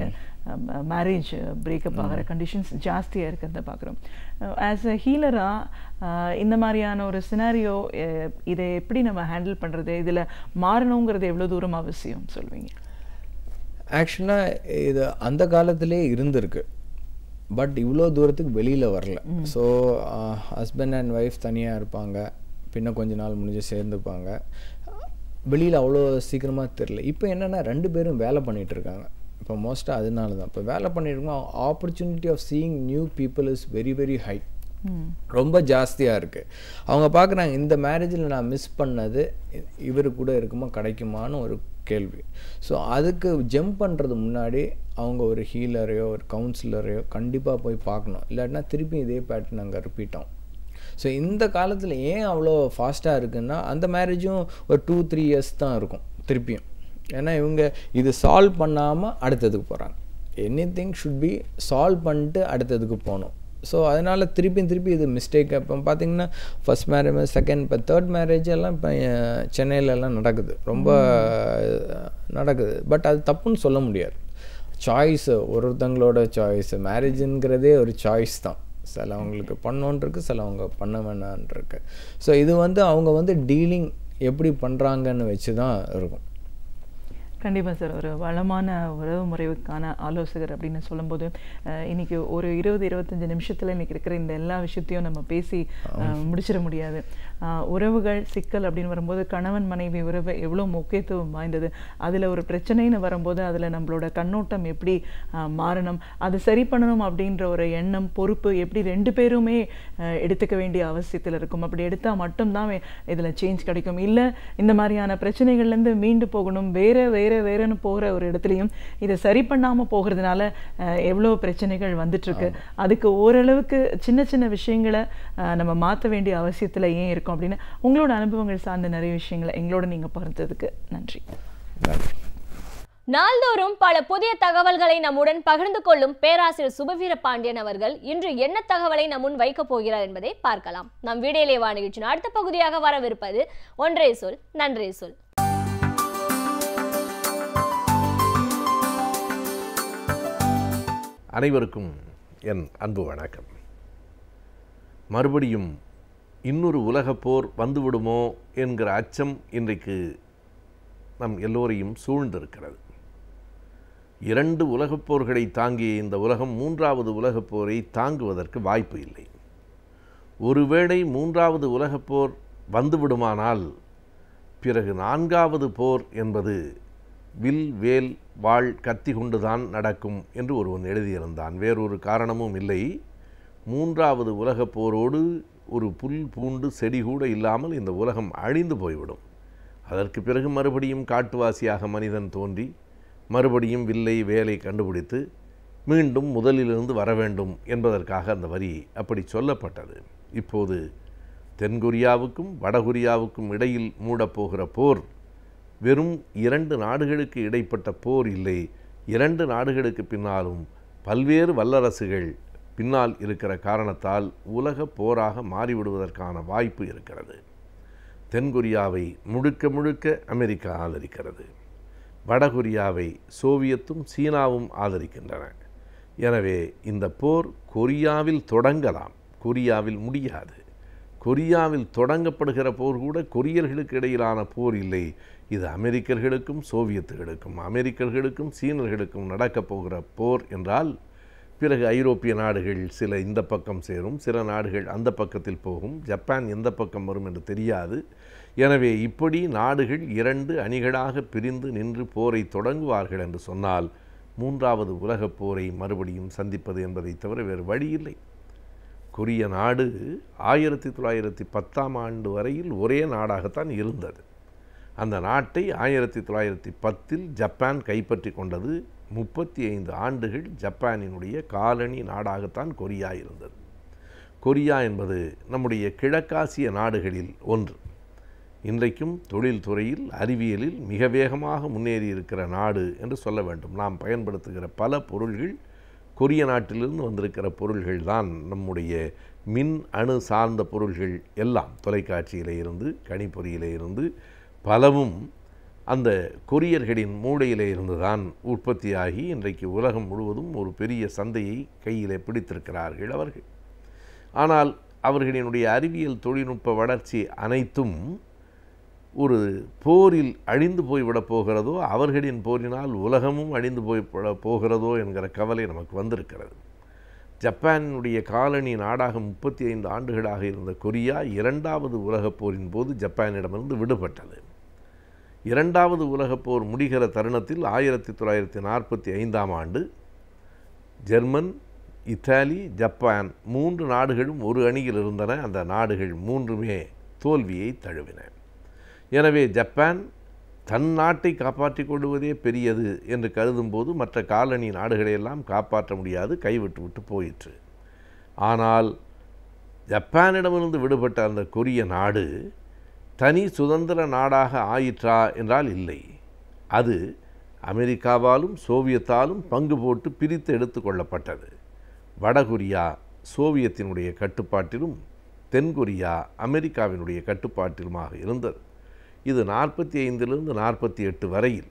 Speaker 4: மேரேஜ் பிரேக்கப் ஆகிற கண்டிஷன்ஸ் ஜாஸ்தியாக இருக்கிறத பார்க்குறோம் ஆஸ் அ ஹீலராக இந்த மாதிரியான ஒரு சினாரியோ uh, இதை எப்படி நம்ம ஹேண்டில் பண்ணுறது இதில் மாறணுங்கிறது எவ்வளோ தூரம் அவசியம் சொல்வீங்க
Speaker 5: ஆக்சுவலாக இது அந்த காலத்திலே இருந்திருக்கு பட் இவ்வளோ தூரத்துக்கு வெளியில் வரல ஸோ ஹஸ்பண்ட் அண்ட் ஒய்ஃப் தனியாக இருப்பாங்க பின்ன கொஞ்ச நாள் முடிஞ்சு சேர்ந்துப்பாங்க வெளியில் அவ்வளோ சீக்கிரமாக தெரில இப்போ என்னென்னா ரெண்டு பேரும் வேலை பண்ணிகிட்டு இருக்காங்க இப்போ மோஸ்ட்டாக அதனால தான் இப்போ வேலை பண்ணியிருக்கோம் opportunity of seeing new people is very very high ரொம்ப ஜாஸ்தியாக இருக்குது அவங்க பார்க்குறாங்க இந்த மேரேஜில் நான் மிஸ் பண்ணது இவர் கூட இருக்குமா கிடைக்குமான்னு ஒரு கேள்வி ஸோ அதுக்கு ஜம்ப் பண்ணுறது முன்னாடி அவங்க ஒரு ஹீலரையோ ஒரு கவுன்சிலரையோ கண்டிப்பாக போய் பார்க்கணும் இல்லாட்டினா திருப்பி இதே பேட்டர் நாங்கள் ரிப்பீட் ஆகும் ஸோ இந்த காலத்தில் ஏன் அவ்வளோ ஃபாஸ்ட்டாக இருக்குன்னா அந்த மேரேஜும் ஒரு டூ த்ரீ இயர்ஸ் தான் இருக்கும் திருப்பியும் ஏன்னா இவங்க இது சால்வ் பண்ணாமல் அடுத்ததுக்கு போகிறாங்க any thing should be solve பண்ணிட்டு அடுத்ததுக்கு போகணும் ஸோ அதனால் திருப்பியும் திருப்பி இது மிஸ்டேக் இப்போ பார்த்தீங்கன்னா ஃபஸ்ட் மேரேஜ் செகண்ட் இப்போ தேர்ட் மேரேஜ் எல்லாம் இப்போ சென்னையிலலாம் நடக்குது ரொம்ப நடக்குது பட் அது தப்புன்னு சொல்ல முடியாது சாய்ஸு ஒரு ஒருத்தங்களோட சாய்ஸு மேரேஜுங்கிறதே ஒரு சாய்ஸ் தான் சிலவங்களுக்கு பண்ணோன்றிருக்கு சிலவங்க பண்ண வேணான்ருக்கு ஸோ இது வந்து அவங்க வந்து டீலிங் எப்படி பண்ணுறாங்கன்னு வச்சு தான் இருக்கும்
Speaker 4: கண்டிப்பாக சார் ஒரு வளமான உறவு முறைவுக்கான ஆலோசகர் அப்படின்னு சொல்லும்போது இன்றைக்கி ஒரு இருபது இருபத்தஞ்சி நிமிஷத்தில் இன்றைக்கி இருக்கிற இந்த எல்லா விஷயத்தையும் நம்ம பேசி முடிச்சிட முடியாது உறவுகள் சிக்கல் அப்படின்னு வரும்போது கணவன் மனைவி உறவு எவ்வளோ முக்கியத்துவம் வாய்ந்தது அதில் ஒரு பிரச்சனைன்னு வரும்போது அதில் நம்மளோட கண்ணோட்டம் எப்படி மாறணும் அது சரி பண்ணணும் அப்படின்ற ஒரு எண்ணம் பொறுப்பு எப்படி ரெண்டு பேருமே எடுத்துக்க வேண்டிய அவசியத்தில் இருக்கும் அப்படி எடுத்தால் மட்டும்தான் இதில் சேஞ்ச் கிடைக்கும் இல்லை இந்த மாதிரியான பிரச்சனைகள்லேருந்து மீண்டு போகணும் வேறு வேறு வேறுன்னு போகிற ஒரு இடத்துலையும் இதை சரி பண்ணாமல் போகிறதுனால எவ்வளோ பிரச்சனைகள் வந்துட்டுருக்கு அதுக்கு ஓரளவுக்கு சின்ன சின்ன விஷயங்களை நம்ம மாற்ற வேண்டிய அவசியத்தில் ஏன் இருக்கும் இருக்கும் அப்படின்னு உங்களோட அனுபவங்கள் சார்ந்த நிறைய விஷயங்களை எங்களோட நீங்கள் பகிர்ந்ததுக்கு நன்றி
Speaker 1: நாள்தோறும் பல புதிய தகவல்களை நம்முடன் பகிர்ந்து கொள்ளும் பேராசிரியர் சுபவீர பாண்டியன் அவர்கள் இன்று என்ன தகவலை நம் முன் வைக்கப் போகிறார் என்பதை பார்க்கலாம் நம் வீடியோலே வாணிகிச்சின் அடுத்த பகுதியாக வரவிருப்பது ஒன்றே சொல் நன்றே சொல்
Speaker 6: அனைவருக்கும் என் அன்பு வணக்கம் மறுபடியும் இன்னொரு போர் வந்துவிடுமோ என்கிற அச்சம் இன்றைக்கு நம் எல்லோரையும் சூழ்ந்திருக்கிறது இரண்டு உலகப் போர்களை தாங்கிய இந்த உலகம் மூன்றாவது உலகப் போரை தாங்குவதற்கு வாய்ப்பு இல்லை ஒருவேளை மூன்றாவது உலகப் போர் வந்துவிடுமானால் பிறகு நான்காவது போர் என்பது வில் வேல் வாழ் கத்தி கொண்டுதான் நடக்கும் என்று ஒருவன் எழுதியிருந்தான் வேறொரு காரணமும் இல்லை மூன்றாவது உலகப் போரோடு ஒரு புல் பூண்டு செடி கூட இல்லாமல் இந்த உலகம் அழிந்து போய்விடும் அதற்கு பிறகு மறுபடியும் காட்டுவாசியாக மனிதன் தோன்றி மறுபடியும் வில்லை வேலை கண்டுபிடித்து மீண்டும் முதலிலிருந்து வர வேண்டும் என்பதற்காக அந்த வரி அப்படி சொல்லப்பட்டது இப்போது தென்கொரியாவுக்கும் வடகொரியாவுக்கும் இடையில் மூடப்போகிற போர் வெறும் இரண்டு நாடுகளுக்கு இடைப்பட்ட போர் இல்லை இரண்டு நாடுகளுக்கு பின்னாலும் பல்வேறு வல்லரசுகள் பின்னால் இருக்கிற காரணத்தால் உலக போராக மாறிவிடுவதற்கான வாய்ப்பு இருக்கிறது தென்கொரியாவை முழுக்க முழுக்க அமெரிக்கா ஆதரிக்கிறது வடகொரியாவை சோவியத்தும் சீனாவும் ஆதரிக்கின்றன எனவே இந்த போர் கொரியாவில் தொடங்கலாம் கொரியாவில் முடியாது கொரியாவில் தொடங்கப்படுகிற போர் கூட கொரியர்களுக்கு இடையிலான போர் இல்லை இது அமெரிக்கர்களுக்கும் சோவியத்துகளுக்கும் அமெரிக்கர்களுக்கும் சீனர்களுக்கும் நடக்கப் போகிற போர் என்றால் பிறகு ஐரோப்பிய நாடுகள் சில இந்த பக்கம் சேரும் சில நாடுகள் அந்த பக்கத்தில் போகும் ஜப்பான் எந்த பக்கம் வரும் என்று தெரியாது எனவே இப்படி நாடுகள் இரண்டு அணிகளாக பிரிந்து நின்று போரை தொடங்குவார்கள் என்று சொன்னால் மூன்றாவது உலகப் போரை மறுபடியும் சந்திப்பது என்பதை தவிர வேறு வழி இல்லை கொரிய நாடு ஆயிரத்தி தொள்ளாயிரத்தி பத்தாம் ஆண்டு வரையில் ஒரே நாடாகத்தான் இருந்தது அந்த நாட்டை ஆயிரத்தி தொள்ளாயிரத்தி பத்தில் ஜப்பான் கைப்பற்றி கொண்டது முப்பத்தி ஐந்து ஆண்டுகள் ஜப்பானினுடைய காலனி நாடாகத்தான் கொரியா இருந்தது கொரியா என்பது நம்முடைய கிழக்காசிய நாடுகளில் ஒன்று இன்றைக்கும் தொழில்துறையில் அறிவியலில் மிக வேகமாக முன்னேறி இருக்கிற நாடு என்று சொல்ல வேண்டும் நாம் பயன்படுத்துகிற பல பொருள்கள் கொரிய நாட்டிலிருந்து வந்திருக்கிற பொருள்கள் தான் நம்முடைய மின் அணு சார்ந்த பொருள்கள் எல்லாம் தொலைக்காட்சியிலே இருந்து கணிப்பொறியிலே இருந்து பலவும் அந்த கொரியர்களின் மூளையிலே இருந்துதான் உற்பத்தியாகி இன்றைக்கு உலகம் முழுவதும் ஒரு பெரிய சந்தையை கையிலே பிடித்திருக்கிறார்கள் அவர்கள் ஆனால் அவர்களினுடைய அறிவியல் தொழில்நுட்ப வளர்ச்சி அனைத்தும் ஒரு போரில் அழிந்து போய்விடப் போகிறதோ அவர்களின் போரினால் உலகமும் அழிந்து போய் போகிறதோ என்கிற கவலை நமக்கு வந்திருக்கிறது ஜப்பானினுடைய காலனி நாடாக முப்பத்தி ஐந்து ஆண்டுகளாக இருந்த கொரியா இரண்டாவது உலகப் போரின் போது ஜப்பானிடமிருந்து விடுபட்டது இரண்டாவது உலகப் போர் முடிகிற தருணத்தில் ஆயிரத்தி தொள்ளாயிரத்தி நாற்பத்தி ஐந்தாம் ஆண்டு ஜெர்மன் இத்தாலி ஜப்பான் மூன்று நாடுகளும் ஒரு அணியில் இருந்தன அந்த நாடுகள் மூன்றுமே தோல்வியை தழுவின எனவே ஜப்பான் தன் நாட்டை காப்பாற்றிக் கொள்வதே பெரியது என்று கருதும்போது மற்ற காலனி நாடுகளையெல்லாம் காப்பாற்ற முடியாது கைவிட்டு விட்டு போயிற்று ஆனால் ஜப்பானிடமிருந்து விடுபட்ட அந்த கொரிய நாடு தனி சுதந்திர நாடாக ஆயிற்றா என்றால் இல்லை அது அமெரிக்காவாலும் சோவியத்தாலும் பங்கு போட்டு பிரித்து எடுத்துக்கொள்ளப்பட்டது வடகொரியா சோவியத்தினுடைய கட்டுப்பாட்டிலும் தென்கொரியா அமெரிக்காவினுடைய கட்டுப்பாட்டிலுமாக இருந்தது இது நாற்பத்தி ஐந்திலிருந்து நாற்பத்தி எட்டு வரையில்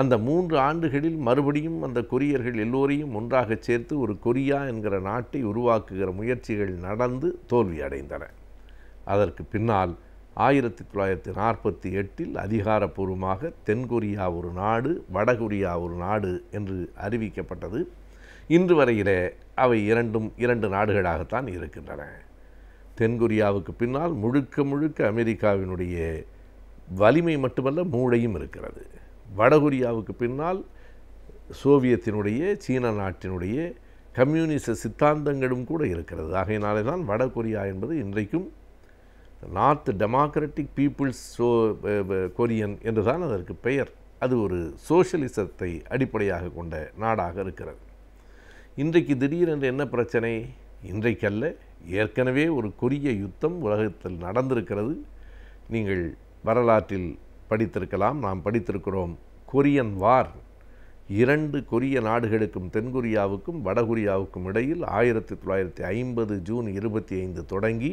Speaker 6: அந்த மூன்று ஆண்டுகளில் மறுபடியும் அந்த கொரியர்கள் எல்லோரையும் ஒன்றாக சேர்த்து ஒரு கொரியா என்கிற நாட்டை உருவாக்குகிற முயற்சிகள் நடந்து தோல்வியடைந்தன அதற்கு பின்னால் ஆயிரத்தி தொள்ளாயிரத்தி நாற்பத்தி எட்டில் அதிகாரப்பூர்வமாக தென்கொரியா ஒரு நாடு வடகொரியா ஒரு நாடு என்று அறிவிக்கப்பட்டது இன்று வரையிலே அவை இரண்டும் இரண்டு நாடுகளாகத்தான் இருக்கின்றன தென்கொரியாவுக்கு பின்னால் முழுக்க முழுக்க அமெரிக்காவினுடைய வலிமை மட்டுமல்ல மூளையும் இருக்கிறது வடகொரியாவுக்கு பின்னால் சோவியத்தினுடைய சீன நாட்டினுடைய கம்யூனிச சித்தாந்தங்களும் கூட இருக்கிறது ஆகையினாலே தான் வடகொரியா என்பது இன்றைக்கும் நார்த் டெமோக்ராட்டிக் பீப்புள்ஸ் சோ கொரியன் என்றுதான் அதற்கு பெயர் அது ஒரு சோஷலிசத்தை அடிப்படையாக கொண்ட நாடாக இருக்கிறது இன்றைக்கு திடீரென்று என்ன பிரச்சனை இன்றைக்கல்ல ஏற்கனவே ஒரு கொரிய யுத்தம் உலகத்தில் நடந்திருக்கிறது நீங்கள் வரலாற்றில் படித்திருக்கலாம் நாம் படித்திருக்கிறோம் கொரியன் வார் இரண்டு கொரிய நாடுகளுக்கும் தென்கொரியாவுக்கும் வடகொரியாவுக்கும் இடையில் ஆயிரத்தி தொள்ளாயிரத்தி ஐம்பது ஜூன் இருபத்தி ஐந்து தொடங்கி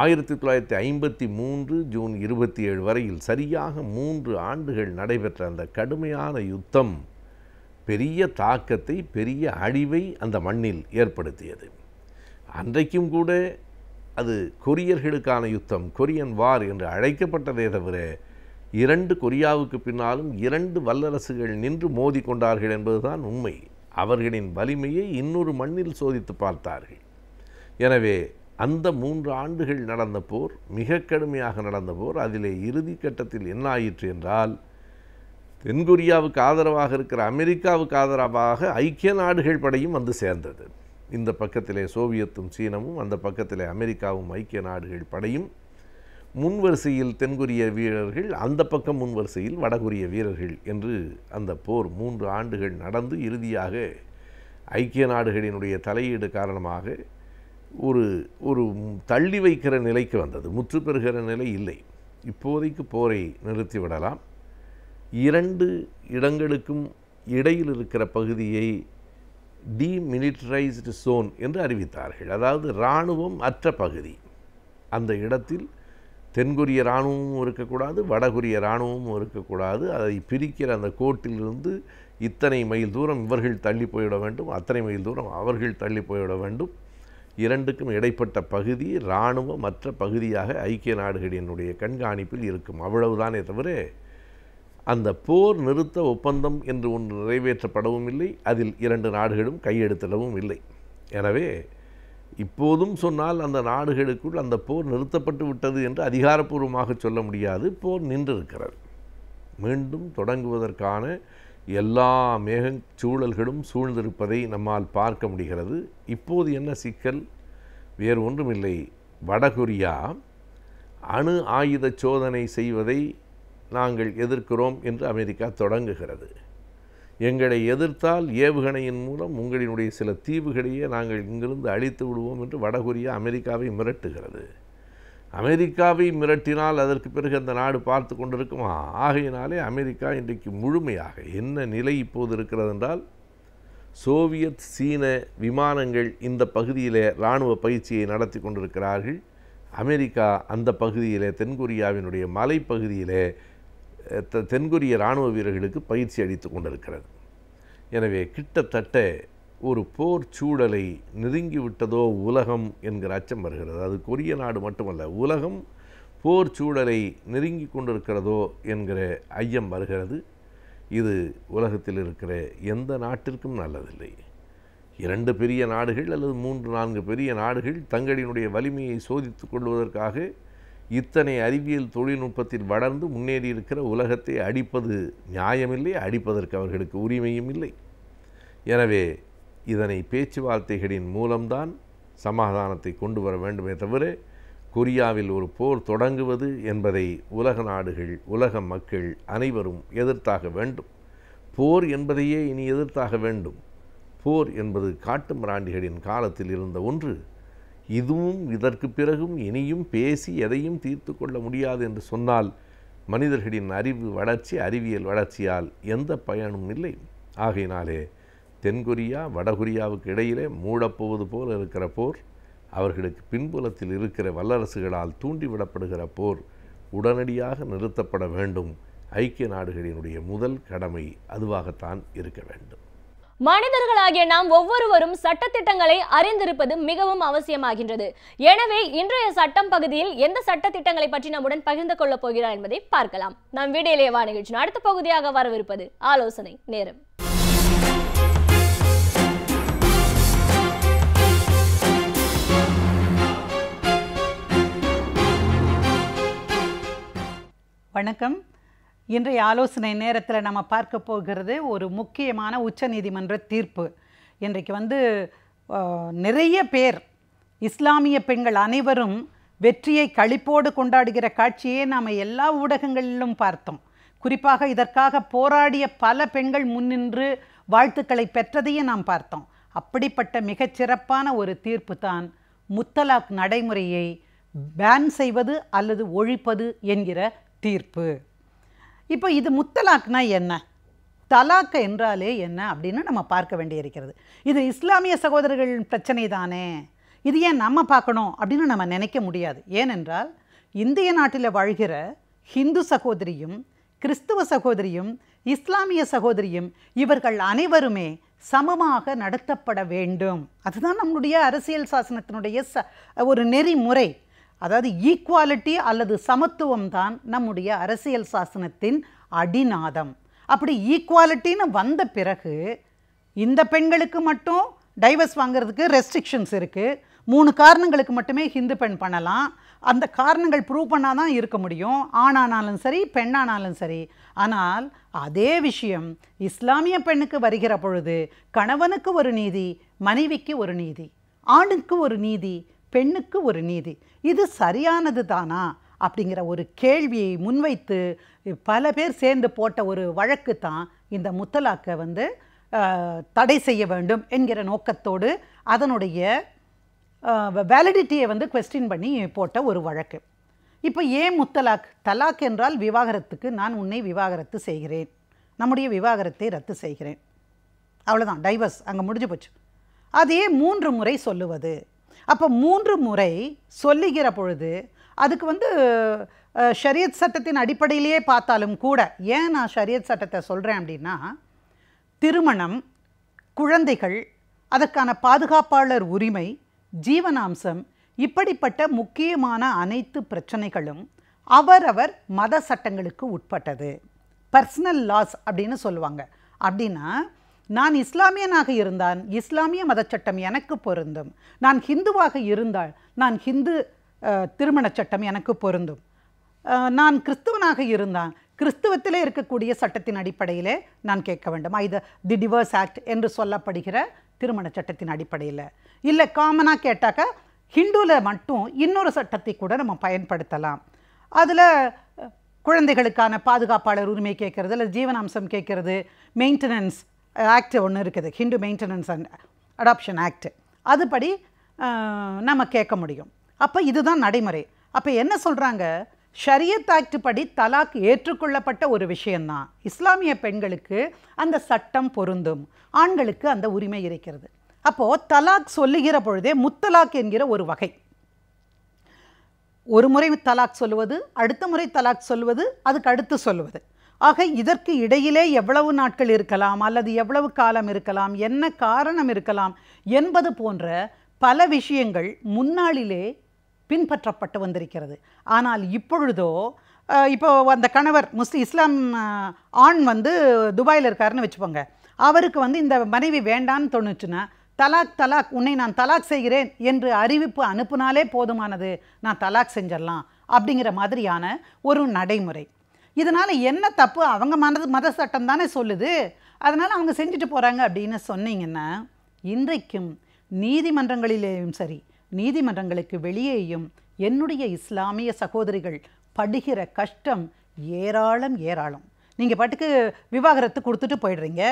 Speaker 6: ஆயிரத்தி தொள்ளாயிரத்தி ஐம்பத்தி மூன்று ஜூன் இருபத்தி ஏழு வரையில் சரியாக மூன்று ஆண்டுகள் நடைபெற்ற அந்த கடுமையான யுத்தம் பெரிய தாக்கத்தை பெரிய அழிவை அந்த மண்ணில் ஏற்படுத்தியது அன்றைக்கும் கூட அது கொரியர்களுக்கான யுத்தம் கொரியன் வார் என்று அழைக்கப்பட்டதே தவிர இரண்டு கொரியாவுக்கு பின்னாலும் இரண்டு வல்லரசுகள் நின்று மோதி கொண்டார்கள் என்பதுதான் உண்மை அவர்களின் வலிமையை இன்னொரு மண்ணில் சோதித்து பார்த்தார்கள் எனவே அந்த மூன்று ஆண்டுகள் நடந்த போர் மிக கடுமையாக நடந்த போர் அதிலே இறுதி கட்டத்தில் என்ன ஆயிற்று என்றால் தென்கொரியாவுக்கு ஆதரவாக இருக்கிற அமெரிக்காவுக்கு ஆதரவாக ஐக்கிய நாடுகள் படையும் வந்து சேர்ந்தது இந்த பக்கத்திலே சோவியத்தும் சீனமும் அந்த பக்கத்திலே அமெரிக்காவும் ஐக்கிய நாடுகள் படையும் முன்வரிசையில் தென்கொரிய வீரர்கள் அந்த பக்கம் முன்வரிசையில் வடகொரிய வீரர்கள் என்று அந்த போர் மூன்று ஆண்டுகள் நடந்து இறுதியாக ஐக்கிய நாடுகளினுடைய தலையீடு காரணமாக ஒரு ஒரு தள்ளி வைக்கிற நிலைக்கு வந்தது முற்று பெறுகிற நிலை இல்லை இப்போதைக்கு போரை நிறுத்திவிடலாம் இரண்டு இடங்களுக்கும் இடையில் இருக்கிற பகுதியை டிமிலிட்டரைஸ்டு சோன் என்று அறிவித்தார்கள் அதாவது இராணுவம் அற்ற பகுதி அந்த இடத்தில் தென்கொரிய இராணுவமும் இருக்கக்கூடாது வடகொரிய இராணுவமும் இருக்கக்கூடாது அதை பிரிக்கிற அந்த கோட்டிலிருந்து இத்தனை மைல் தூரம் இவர்கள் தள்ளி போயிட வேண்டும் அத்தனை மைல் தூரம் அவர்கள் தள்ளி போயிட வேண்டும் இரண்டுக்கும் இடைப்பட்ட பகுதி இராணுவ மற்ற பகுதியாக ஐக்கிய நாடுகளினுடைய கண்காணிப்பில் இருக்கும் அவ்வளவுதானே தவிர அந்த போர் நிறுத்த ஒப்பந்தம் என்று ஒன்று நிறைவேற்றப்படவும் இல்லை அதில் இரண்டு நாடுகளும் கையெழுத்திடவும் இல்லை எனவே இப்போதும் சொன்னால் அந்த நாடுகளுக்குள் அந்த போர் நிறுத்தப்பட்டு விட்டது என்று அதிகாரப்பூர்வமாக சொல்ல முடியாது போர் நின்றிருக்கிறது மீண்டும் தொடங்குவதற்கான எல்லா மேக சூழல்களும் சூழ்ந்திருப்பதை நம்மால் பார்க்க முடிகிறது இப்போது என்ன சிக்கல் வேறு ஒன்றுமில்லை வடகொரியா அணு ஆயுத சோதனை செய்வதை நாங்கள் எதிர்க்கிறோம் என்று அமெரிக்கா தொடங்குகிறது எங்களை எதிர்த்தால் ஏவுகணையின் மூலம் உங்களினுடைய சில தீவுகளையே நாங்கள் இங்கிருந்து அழித்து விடுவோம் என்று வடகொரியா அமெரிக்காவை மிரட்டுகிறது அமெரிக்காவை மிரட்டினால் அதற்கு பிறகு அந்த நாடு பார்த்து கொண்டிருக்குமா ஆகையினாலே அமெரிக்கா இன்றைக்கு முழுமையாக என்ன நிலை இப்போது இருக்கிறது என்றால் சோவியத் சீன விமானங்கள் இந்த பகுதியிலே இராணுவ பயிற்சியை நடத்தி கொண்டிருக்கிறார்கள் அமெரிக்கா அந்த பகுதியிலே தென்கொரியாவினுடைய மலைப்பகுதியிலே தென்கொரிய இராணுவ வீரர்களுக்கு பயிற்சி அளித்து கொண்டிருக்கிறது எனவே கிட்டத்தட்ட ஒரு போர் சூழலை நெருங்கிவிட்டதோ உலகம் என்கிற அச்சம் வருகிறது அது கொரிய நாடு மட்டுமல்ல உலகம் போர் சூழலை நெருங்கி கொண்டிருக்கிறதோ என்கிற ஐயம் வருகிறது இது உலகத்தில் இருக்கிற எந்த நாட்டிற்கும் நல்லதில்லை இரண்டு பெரிய நாடுகள் அல்லது மூன்று நான்கு பெரிய நாடுகள் தங்களினுடைய வலிமையை சோதித்து கொள்வதற்காக இத்தனை அறிவியல் தொழில்நுட்பத்தில் வளர்ந்து முன்னேறி இருக்கிற உலகத்தை அடிப்பது நியாயமில்லை அடிப்பதற்கு அவர்களுக்கு உரிமையும் இல்லை எனவே இதனை பேச்சுவார்த்தைகளின் மூலம்தான் சமாதானத்தை கொண்டு வர வேண்டுமே தவிர கொரியாவில் ஒரு போர் தொடங்குவது என்பதை உலக நாடுகள் உலக மக்கள் அனைவரும் எதிர்த்தாக வேண்டும் போர் என்பதையே இனி எதிர்த்தாக வேண்டும் போர் என்பது காட்டு மிராண்டிகளின் காலத்தில் இருந்த ஒன்று இதுவும் இதற்கு பிறகும் இனியும் பேசி எதையும் தீர்த்து கொள்ள முடியாது என்று சொன்னால் மனிதர்களின் அறிவு வளர்ச்சி அறிவியல் வளர்ச்சியால் எந்த பயனும் இல்லை ஆகையினாலே தென்கொரியா வடகொரியாவுக்கு இடையிலே மூடப்போவது போல் இருக்கிற போர் அவர்களுக்கு பின்புலத்தில் இருக்கிற வல்லரசுகளால் தூண்டிவிடப்படுகிற போர் உடனடியாக நிறுத்தப்பட வேண்டும் ஐக்கிய நாடுகளினுடைய முதல் கடமை அதுவாகத்தான் இருக்க வேண்டும்
Speaker 1: மனிதர்களாகிய நாம் ஒவ்வொருவரும் சட்டத்திட்டங்களை அறிந்திருப்பது மிகவும் அவசியமாகின்றது எனவே இன்றைய சட்டம் பகுதியில் எந்த சட்டத்திட்டங்களை பற்றி நம்முடன் பகிர்ந்து கொள்ளப் போகிறார் என்பதை பார்க்கலாம் நம் வீடியோலே நிகழ்ச்சியின் அடுத்த பகுதியாக வரவிருப்பது ஆலோசனை நேரம்
Speaker 7: வணக்கம் இன்றைய ஆலோசனை நேரத்தில் நம்ம பார்க்க போகிறது ஒரு முக்கியமான உச்சநீதிமன்ற தீர்ப்பு இன்றைக்கு வந்து நிறைய பேர் இஸ்லாமிய பெண்கள் அனைவரும் வெற்றியை கழிப்போடு கொண்டாடுகிற காட்சியை நாம் எல்லா ஊடகங்களிலும் பார்த்தோம் குறிப்பாக இதற்காக போராடிய பல பெண்கள் முன்னின்று வாழ்த்துக்களை பெற்றதையும் நாம் பார்த்தோம் அப்படிப்பட்ட மிகச்சிறப்பான ஒரு தீர்ப்பு தான் முத்தலாக் நடைமுறையை பேன் செய்வது அல்லது ஒழிப்பது என்கிற தீர்ப்பு இப்போ இது முத்தலாக்னா என்ன தலாக்க என்றாலே என்ன அப்படின்னு நம்ம பார்க்க வேண்டியிருக்கிறது இது இஸ்லாமிய சகோதரர்கள் பிரச்சனை தானே இது ஏன் நம்ம பார்க்கணும் அப்படின்னு நம்ம நினைக்க முடியாது ஏனென்றால் இந்திய நாட்டில் வாழ்கிற ஹிந்து சகோதரியும் கிறிஸ்துவ சகோதரியும் இஸ்லாமிய சகோதரியும் இவர்கள் அனைவருமே சமமாக நடத்தப்பட வேண்டும் அதுதான் நம்மளுடைய அரசியல் சாசனத்தினுடைய ச ஒரு நெறிமுறை அதாவது ஈக்குவாலிட்டி அல்லது சமத்துவம் தான் நம்முடைய அரசியல் சாசனத்தின் அடிநாதம் அப்படி ஈக்குவாலிட்டின்னு வந்த பிறகு இந்த பெண்களுக்கு மட்டும் டைவர்ஸ் வாங்கிறதுக்கு ரெஸ்ட்ரிக்ஷன்ஸ் இருக்குது மூணு காரணங்களுக்கு மட்டுமே ஹிந்து பெண் பண்ணலாம் அந்த காரணங்கள் ப்ரூவ் பண்ணால் தான் இருக்க முடியும் ஆணானாலும் சரி பெண்ணானாலும் சரி ஆனால் அதே விஷயம் இஸ்லாமிய பெண்ணுக்கு வருகிற பொழுது கணவனுக்கு ஒரு நீதி மனைவிக்கு ஒரு நீதி ஆணுக்கு ஒரு நீதி பெண்ணுக்கு ஒரு நீதி இது சரியானது தானா அப்படிங்கிற ஒரு கேள்வியை முன்வைத்து பல பேர் சேர்ந்து போட்ட ஒரு வழக்கு தான் இந்த முத்தலாக்கை வந்து தடை செய்ய வேண்டும் என்கிற நோக்கத்தோடு அதனுடைய வேலிடிட்டியை வந்து கொஸ்டின் பண்ணி போட்ட ஒரு வழக்கு இப்போ ஏன் முத்தலாக் தலாக் என்றால் விவாகரத்துக்கு நான் உன்னை விவாகரத்து செய்கிறேன் நம்முடைய விவாகரத்தை ரத்து செய்கிறேன் அவ்வளோதான் டைவர்ஸ் அங்கே முடிஞ்சு போச்சு அதையே மூன்று முறை சொல்லுவது அப்போ மூன்று முறை சொல்லுகிற பொழுது அதுக்கு வந்து ஷரியத் சட்டத்தின் அடிப்படையிலேயே பார்த்தாலும் கூட ஏன் நான் ஷரியத் சட்டத்தை சொல்கிறேன் அப்படின்னா திருமணம் குழந்தைகள் அதற்கான பாதுகாப்பாளர் உரிமை ஜீவனாம்சம் இப்படிப்பட்ட முக்கியமான அனைத்து பிரச்சனைகளும் அவரவர் மத சட்டங்களுக்கு உட்பட்டது பர்சனல் லாஸ் அப்படின்னு சொல்லுவாங்க அப்படின்னா நான் இஸ்லாமியனாக இருந்தான் இஸ்லாமிய மதச்சட்டம் எனக்கு பொருந்தும் நான் ஹிந்துவாக இருந்தால் நான் ஹிந்து திருமண சட்டம் எனக்கு பொருந்தும் நான் கிறிஸ்துவனாக இருந்தான் கிறிஸ்துவத்திலே இருக்கக்கூடிய சட்டத்தின் அடிப்படையிலே நான் கேட்க வேண்டும் ஐ த தி டிவர்ஸ் ஆக்ட் என்று சொல்லப்படுகிற திருமண சட்டத்தின் அடிப்படையில் இல்லை காமனாக கேட்டாக்க ஹிந்துவில் மட்டும் இன்னொரு சட்டத்தை கூட நம்ம பயன்படுத்தலாம் அதில் குழந்தைகளுக்கான பாதுகாப்பாளர் உரிமை கேட்கறது இல்லை ஜீவனாம்சம் கேட்கறது மெயின்டெனன்ஸ் ஆக்ட் ஒன்று இருக்குது Hindu maintenance and adoption act அதுபடி நம்ம கேட்க முடியும் அப்போ இதுதான் நடைமுறை அப்போ என்ன சொல்கிறாங்க ஷரியத் ஆக்ட் படி தலாக் ஏற்றுக்கொள்ளப்பட்ட ஒரு விஷயந்தான் இஸ்லாமிய பெண்களுக்கு அந்த சட்டம் பொருந்தும் ஆண்களுக்கு அந்த உரிமை இருக்கிறது அப்போது தலாக் சொல்லுகிற பொழுதே முத்தலாக் என்கிற ஒரு வகை ஒரு முறை தலாக் சொல்லுவது அடுத்த முறை தலாக் சொல்லுவது அதுக்கு அடுத்து சொல்லுவது ஆக இதற்கு இடையிலே எவ்வளவு நாட்கள் இருக்கலாம் அல்லது எவ்வளவு காலம் இருக்கலாம் என்ன காரணம் இருக்கலாம் என்பது போன்ற பல விஷயங்கள் முன்னாளிலே பின்பற்றப்பட்டு வந்திருக்கிறது ஆனால் இப்பொழுதோ இப்போ அந்த கணவர் முஸ்லி இஸ்லாம் ஆண் வந்து துபாயில் இருக்காருன்னு வச்சுப்போங்க அவருக்கு வந்து இந்த மனைவி வேண்டான்னு தோணுச்சுன்னா தலாக் தலாக் உன்னை நான் தலாக் செய்கிறேன் என்று அறிவிப்பு அனுப்புனாலே போதுமானது நான் தலாக் செஞ்சிடலாம் அப்படிங்கிற மாதிரியான ஒரு நடைமுறை இதனால் என்ன தப்பு அவங்க மனது மத சட்டம் தானே சொல்லுது அதனால் அவங்க செஞ்சுட்டு போகிறாங்க அப்படின்னு சொன்னீங்கன்னா இன்றைக்கும் நீதிமன்றங்களிலேயும் சரி நீதிமன்றங்களுக்கு வெளியேயும் என்னுடைய இஸ்லாமிய சகோதரிகள் படுகிற கஷ்டம் ஏராளம் ஏராளம் நீங்கள் பாட்டுக்கு விவாகரத்து கொடுத்துட்டு போயிடுறீங்க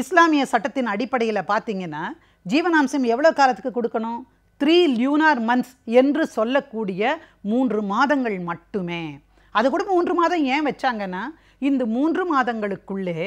Speaker 7: இஸ்லாமிய சட்டத்தின் அடிப்படையில் பார்த்தீங்கன்னா ஜீவனாம்சம் எவ்வளோ காலத்துக்கு கொடுக்கணும் த்ரீ லியூனார் மந்த்ஸ் என்று சொல்லக்கூடிய மூன்று மாதங்கள் மட்டுமே அது கூட மூன்று மாதம் ஏன் வச்சாங்கன்னா இந்த மூன்று மாதங்களுக்குள்ளே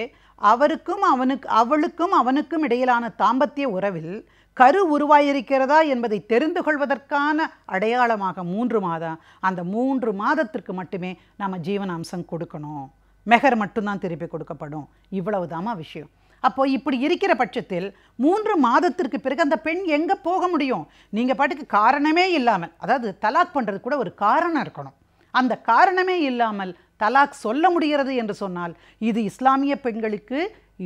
Speaker 7: அவருக்கும் அவனுக்கு அவளுக்கும் அவனுக்கும் இடையிலான தாம்பத்திய உறவில் கரு உருவாயிருக்கிறதா என்பதை தெரிந்து கொள்வதற்கான அடையாளமாக மூன்று மாதம் அந்த மூன்று மாதத்திற்கு மட்டுமே நம்ம ஜீவனாம்சம் கொடுக்கணும் மெஹர் மட்டும்தான் திருப்பி கொடுக்கப்படும் இவ்வளவுதாமா விஷயம் அப்போ இப்படி இருக்கிற பட்சத்தில் மூன்று மாதத்திற்கு பிறகு அந்த பெண் எங்கே போக முடியும் நீங்கள் பாட்டுக்கு காரணமே இல்லாமல் அதாவது தலாக் பண்ணுறது கூட ஒரு காரணம் இருக்கணும் அந்த காரணமே இல்லாமல் தலாக் சொல்ல முடிகிறது என்று சொன்னால் இது இஸ்லாமிய பெண்களுக்கு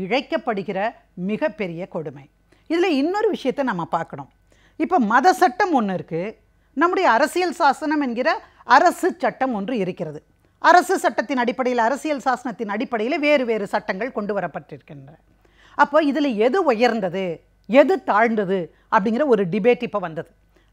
Speaker 7: இழைக்கப்படுகிற மிகப்பெரிய கொடுமை இதில் இன்னொரு விஷயத்தை நம்ம பார்க்கணும் இப்போ மத சட்டம் ஒன்று இருக்குது நம்முடைய அரசியல் சாசனம் என்கிற அரசு சட்டம் ஒன்று இருக்கிறது அரசு சட்டத்தின் அடிப்படையில் அரசியல் சாசனத்தின் அடிப்படையில் வேறு வேறு சட்டங்கள் கொண்டு வரப்பட்டிருக்கின்றன அப்போ இதில் எது உயர்ந்தது எது தாழ்ந்தது அப்படிங்கிற ஒரு டிபேட் இப்போ வந்தது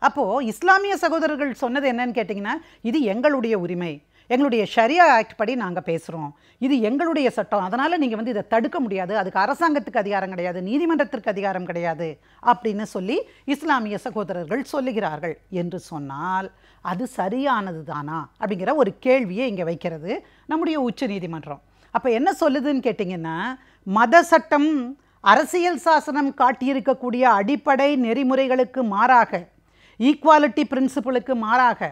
Speaker 7: அப்போது இஸ்லாமிய சகோதரர்கள் சொன்னது என்னன்னு கேட்டிங்கன்னா இது எங்களுடைய உரிமை எங்களுடைய ஷரியா ஆக்ட் படி நாங்கள் பேசுகிறோம் இது எங்களுடைய சட்டம் அதனால் நீங்கள் வந்து இதை தடுக்க முடியாது அதுக்கு அரசாங்கத்துக்கு அதிகாரம் கிடையாது நீதிமன்றத்திற்கு அதிகாரம் கிடையாது அப்படின்னு சொல்லி இஸ்லாமிய சகோதரர்கள் சொல்லுகிறார்கள் என்று சொன்னால் அது சரியானது தானா அப்படிங்கிற ஒரு கேள்வியை இங்கே வைக்கிறது நம்முடைய உச்ச நீதிமன்றம் அப்போ என்ன சொல்லுதுன்னு கேட்டிங்கன்னா மத சட்டம் அரசியல் சாசனம் காட்டியிருக்கக்கூடிய அடிப்படை நெறிமுறைகளுக்கு மாறாக ஈக்குவாலிட்டி பிரின்சிபிளுக்கு மாறாக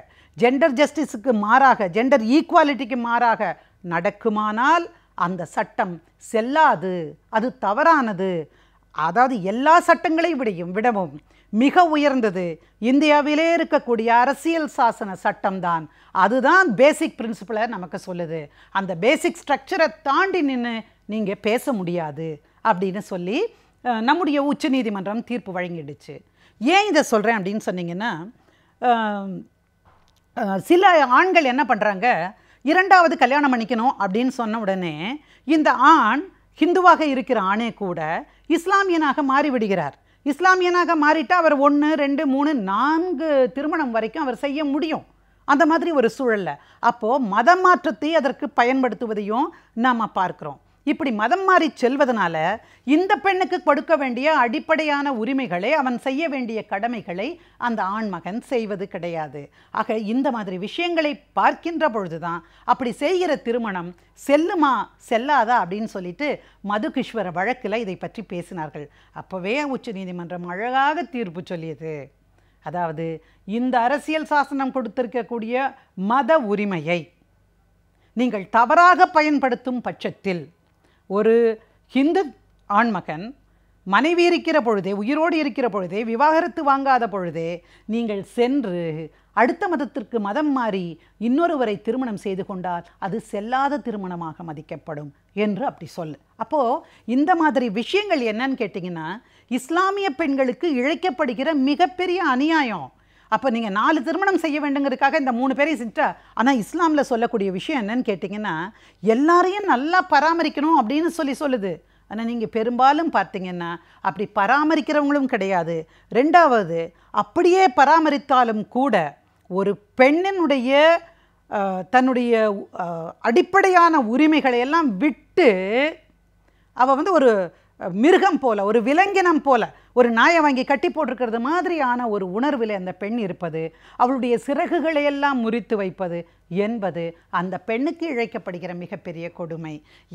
Speaker 7: ஜெண்டர் ஜஸ்டிஸுக்கு மாறாக ஜெண்டர் ஈக்குவாலிட்டிக்கு மாறாக நடக்குமானால் அந்த சட்டம் செல்லாது அது தவறானது அதாவது எல்லா சட்டங்களையும் விடையும் விடவும் மிக உயர்ந்தது இந்தியாவிலே இருக்கக்கூடிய அரசியல் சாசன சட்டம்தான் அதுதான் பேசிக் பிரின்சிபலை நமக்கு சொல்லுது அந்த பேசிக் ஸ்ட்ரக்சரை தாண்டி நின்று நீங்கள் பேச முடியாது அப்படின்னு சொல்லி நம்முடைய உச்சநீதிமன்றம் தீர்ப்பு வழங்கிடுச்சு ஏன் இதை சொல்கிறேன் அப்படின்னு சொன்னீங்கன்னா சில ஆண்கள் என்ன பண்ணுறாங்க இரண்டாவது கல்யாணம் பண்ணிக்கணும் அப்படின்னு சொன்ன உடனே இந்த ஆண் ஹிந்துவாக இருக்கிற ஆணே கூட இஸ்லாமியனாக மாறிவிடுகிறார் இஸ்லாமியனாக மாறிட்டு அவர் ஒன்று ரெண்டு மூணு நான்கு திருமணம் வரைக்கும் அவர் செய்ய முடியும் அந்த மாதிரி ஒரு சூழலில் அப்போது மதம் மாற்றத்தை அதற்கு பயன்படுத்துவதையும் நாம் பார்க்குறோம் இப்படி மதம் மாறி செல்வதனால இந்த பெண்ணுக்கு கொடுக்க வேண்டிய அடிப்படையான உரிமைகளை அவன் செய்ய வேண்டிய கடமைகளை அந்த ஆண்மகன் செய்வது கிடையாது ஆக இந்த மாதிரி விஷயங்களை பார்க்கின்ற பொழுதுதான் அப்படி செய்கிற திருமணம் செல்லுமா செல்லாதா அப்படின்னு சொல்லிட்டு மதுகிஸ்வர வழக்கில் இதை பற்றி பேசினார்கள் அப்போவே உச்சநீதிமன்றம் அழகாக தீர்ப்பு சொல்லியது அதாவது இந்த அரசியல் சாசனம் கொடுத்திருக்கக்கூடிய மத உரிமையை நீங்கள் தவறாக பயன்படுத்தும் பட்சத்தில் ஒரு ஹிந்து ஆண்மகன் மனைவி இருக்கிற பொழுதே உயிரோடு இருக்கிற பொழுதே விவாகரத்து வாங்காத பொழுதே நீங்கள் சென்று அடுத்த மதத்திற்கு மதம் மாறி இன்னொருவரை திருமணம் செய்து கொண்டால் அது செல்லாத திருமணமாக மதிக்கப்படும் என்று அப்படி சொல்லு அப்போது இந்த மாதிரி விஷயங்கள் என்னன்னு கேட்டிங்கன்னா இஸ்லாமிய பெண்களுக்கு இழைக்கப்படுகிற மிகப்பெரிய அநியாயம் அப்போ நீங்கள் நாலு திருமணம் செய்ய வேண்டுங்கிறதுக்காக இந்த மூணு பேரையும் செஞ்சுட்டா ஆனால் இஸ்லாமில் சொல்லக்கூடிய விஷயம் என்னன்னு கேட்டிங்கன்னா எல்லாரையும் நல்லா பராமரிக்கணும் அப்படின்னு சொல்லி சொல்லுது ஆனால் நீங்கள் பெரும்பாலும் பார்த்தீங்கன்னா அப்படி பராமரிக்கிறவங்களும் கிடையாது ரெண்டாவது அப்படியே பராமரித்தாலும் கூட ஒரு பெண்ணினுடைய தன்னுடைய அடிப்படையான உரிமைகளை எல்லாம் விட்டு அவள் வந்து ஒரு மிருகம் போல ஒரு விலங்கினம் போல ஒரு நாயை வாங்கி கட்டி போட்டிருக்கிறது மாதிரியான ஒரு உணர்வில் அந்த பெண் இருப்பது அவளுடைய சிறகுகளையெல்லாம் முறித்து வைப்பது என்பது அந்த பெண்ணுக்கு இழைக்கப்படுகிற மிகப்பெரிய கொடுமை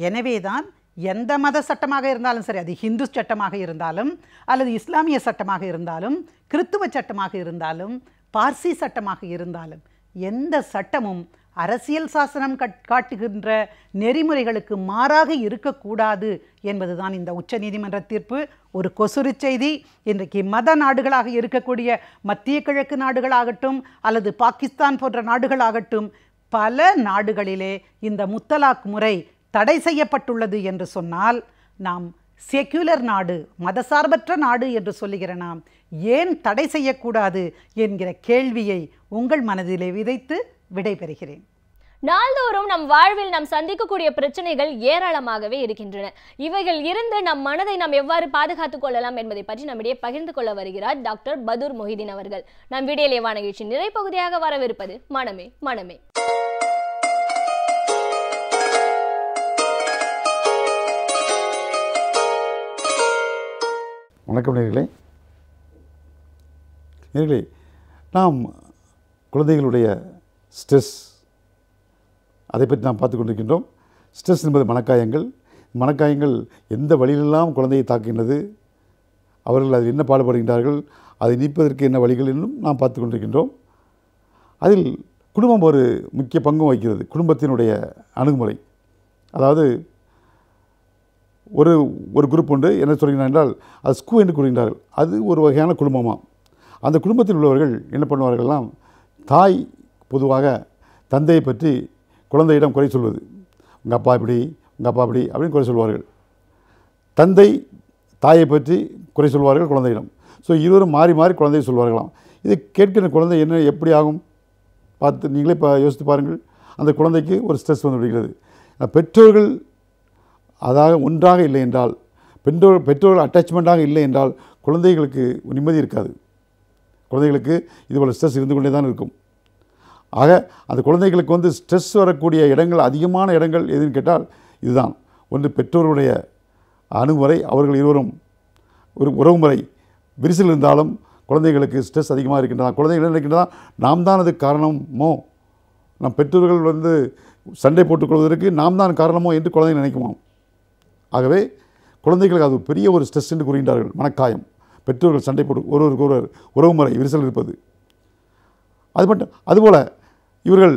Speaker 7: எனவே தான் எந்த மத சட்டமாக இருந்தாலும் சரி அது ஹிந்து சட்டமாக இருந்தாலும் அல்லது இஸ்லாமிய சட்டமாக இருந்தாலும் கிறித்துவ சட்டமாக இருந்தாலும் பார்சி சட்டமாக இருந்தாலும் எந்த சட்டமும் அரசியல் சாசனம் காட்டுகின்ற நெறிமுறைகளுக்கு மாறாக இருக்கக்கூடாது என்பதுதான் இந்த உச்சநீதிமன்ற தீர்ப்பு ஒரு கொசுறு செய்தி இன்றைக்கு மத நாடுகளாக இருக்கக்கூடிய மத்திய கிழக்கு நாடுகளாகட்டும் அல்லது பாகிஸ்தான் போன்ற நாடுகளாகட்டும் பல நாடுகளிலே இந்த முத்தலாக் முறை தடை செய்யப்பட்டுள்ளது என்று சொன்னால் நாம் செக்யுலர் நாடு மதசார்பற்ற நாடு என்று சொல்லுகிற நாம் ஏன் தடை செய்யக்கூடாது என்கிற கேள்வியை உங்கள் மனதிலே விதைத்து விடைபெறுகிறேன்
Speaker 1: நாள்தோறும் நம் வாழ்வில் நாம் சந்திக்கக்கூடிய பிரச்சனைகள் ஏராளமாகவே இருக்கின்றன இவைகள் இருந்து நம் மனதை நாம் எவ்வாறு பாதுகாத்துக் கொள்ளலாம் என்பதை பற்றி நம்மிடையே பகிர்ந்து கொள்ள வருகிறார் டாக்டர் பதூர் மொஹிதீன் அவர்கள் நம் விடையிலேவான நிகழ்ச்சி நிறைப்பகுதியாக வரவிருப்பது மனமே மனமே
Speaker 8: வணக்கம் நேர்களே நேர்களே நாம் குழந்தைகளுடைய ஸ்ட்ரெஸ் அதை பற்றி நாம் பார்த்து கொண்டிருக்கின்றோம் ஸ்ட்ரெஸ் என்பது மனக்காயங்கள் மனக்காயங்கள் எந்த வழியிலெல்லாம் குழந்தையை தாக்குகின்றது அவர்கள் அதில் என்ன பாடுபடுகின்றார்கள் அதை நீப்பதற்கு என்ன வழிகள் என்றும் நாம் பார்த்து கொண்டிருக்கின்றோம் அதில் குடும்பம் ஒரு முக்கிய பங்கும் வகிக்கிறது குடும்பத்தினுடைய அணுகுமுறை அதாவது ஒரு ஒரு குரூப் உண்டு என்ன சொல்கிறார் என்றால் அது ஸ்கூ என்று கூறுகின்றார்கள் அது ஒரு வகையான குடும்பமாக அந்த குடும்பத்தில் உள்ளவர்கள் என்ன பண்ணுவார்கள்லாம் தாய் பொதுவாக தந்தையை பற்றி குழந்தையிடம் குறை சொல்வது உங்கள் அப்பா இப்படி உங்கள் அப்பா இப்படி அப்படின்னு குறை சொல்வார்கள் தந்தை தாயை பற்றி குறை சொல்வார்கள் குழந்தையிடம் ஸோ இருவரும் மாறி மாறி குழந்தையை சொல்வார்களாம் இதை கேட்கிற குழந்தை என்ன எப்படி ஆகும் பார்த்து நீங்களே இப்போ யோசித்து பாருங்கள் அந்த குழந்தைக்கு ஒரு ஸ்ட்ரெஸ் வந்து விடுகிறது பெற்றோர்கள் அதாக ஒன்றாக இல்லை என்றால் பெற்றோர் பெற்றோர்கள் அட்டாச்மெண்ட்டாக இல்லை என்றால் குழந்தைகளுக்கு நிம்மதி இருக்காது குழந்தைகளுக்கு இதுபோல் ஸ்ட்ரெஸ் இருந்து கொண்டே தான் இருக்கும் ஆக அந்த குழந்தைகளுக்கு வந்து ஸ்ட்ரெஸ் வரக்கூடிய இடங்கள் அதிகமான இடங்கள் எதுன்னு கேட்டால் இதுதான் ஒன்று பெற்றோருடைய அணுகுமுறை அவர்கள் இருவரும் ஒரு உறவுமுறை விரிசல் இருந்தாலும் குழந்தைகளுக்கு ஸ்ட்ரெஸ் அதிகமாக இருக்கின்றன குழந்தைகள் நினைக்கின்றன நாம் தான் அது காரணமோ நம் பெற்றோர்கள் வந்து சண்டை போட்டுக்கொள்வதற்கு நாம் தான் காரணமோ என்று குழந்தைகள் நினைக்குமாம் ஆகவே குழந்தைகளுக்கு அது பெரிய ஒரு ஸ்ட்ரெஸ் என்று கூறுகின்றார்கள் மனக்காயம் பெற்றோர்கள் சண்டை போட்டு ஒருவருக்கு ஒருவர் உறவுமுறை விரிசல் இருப்பது அது மட்டும் அதுபோல் இவர்கள்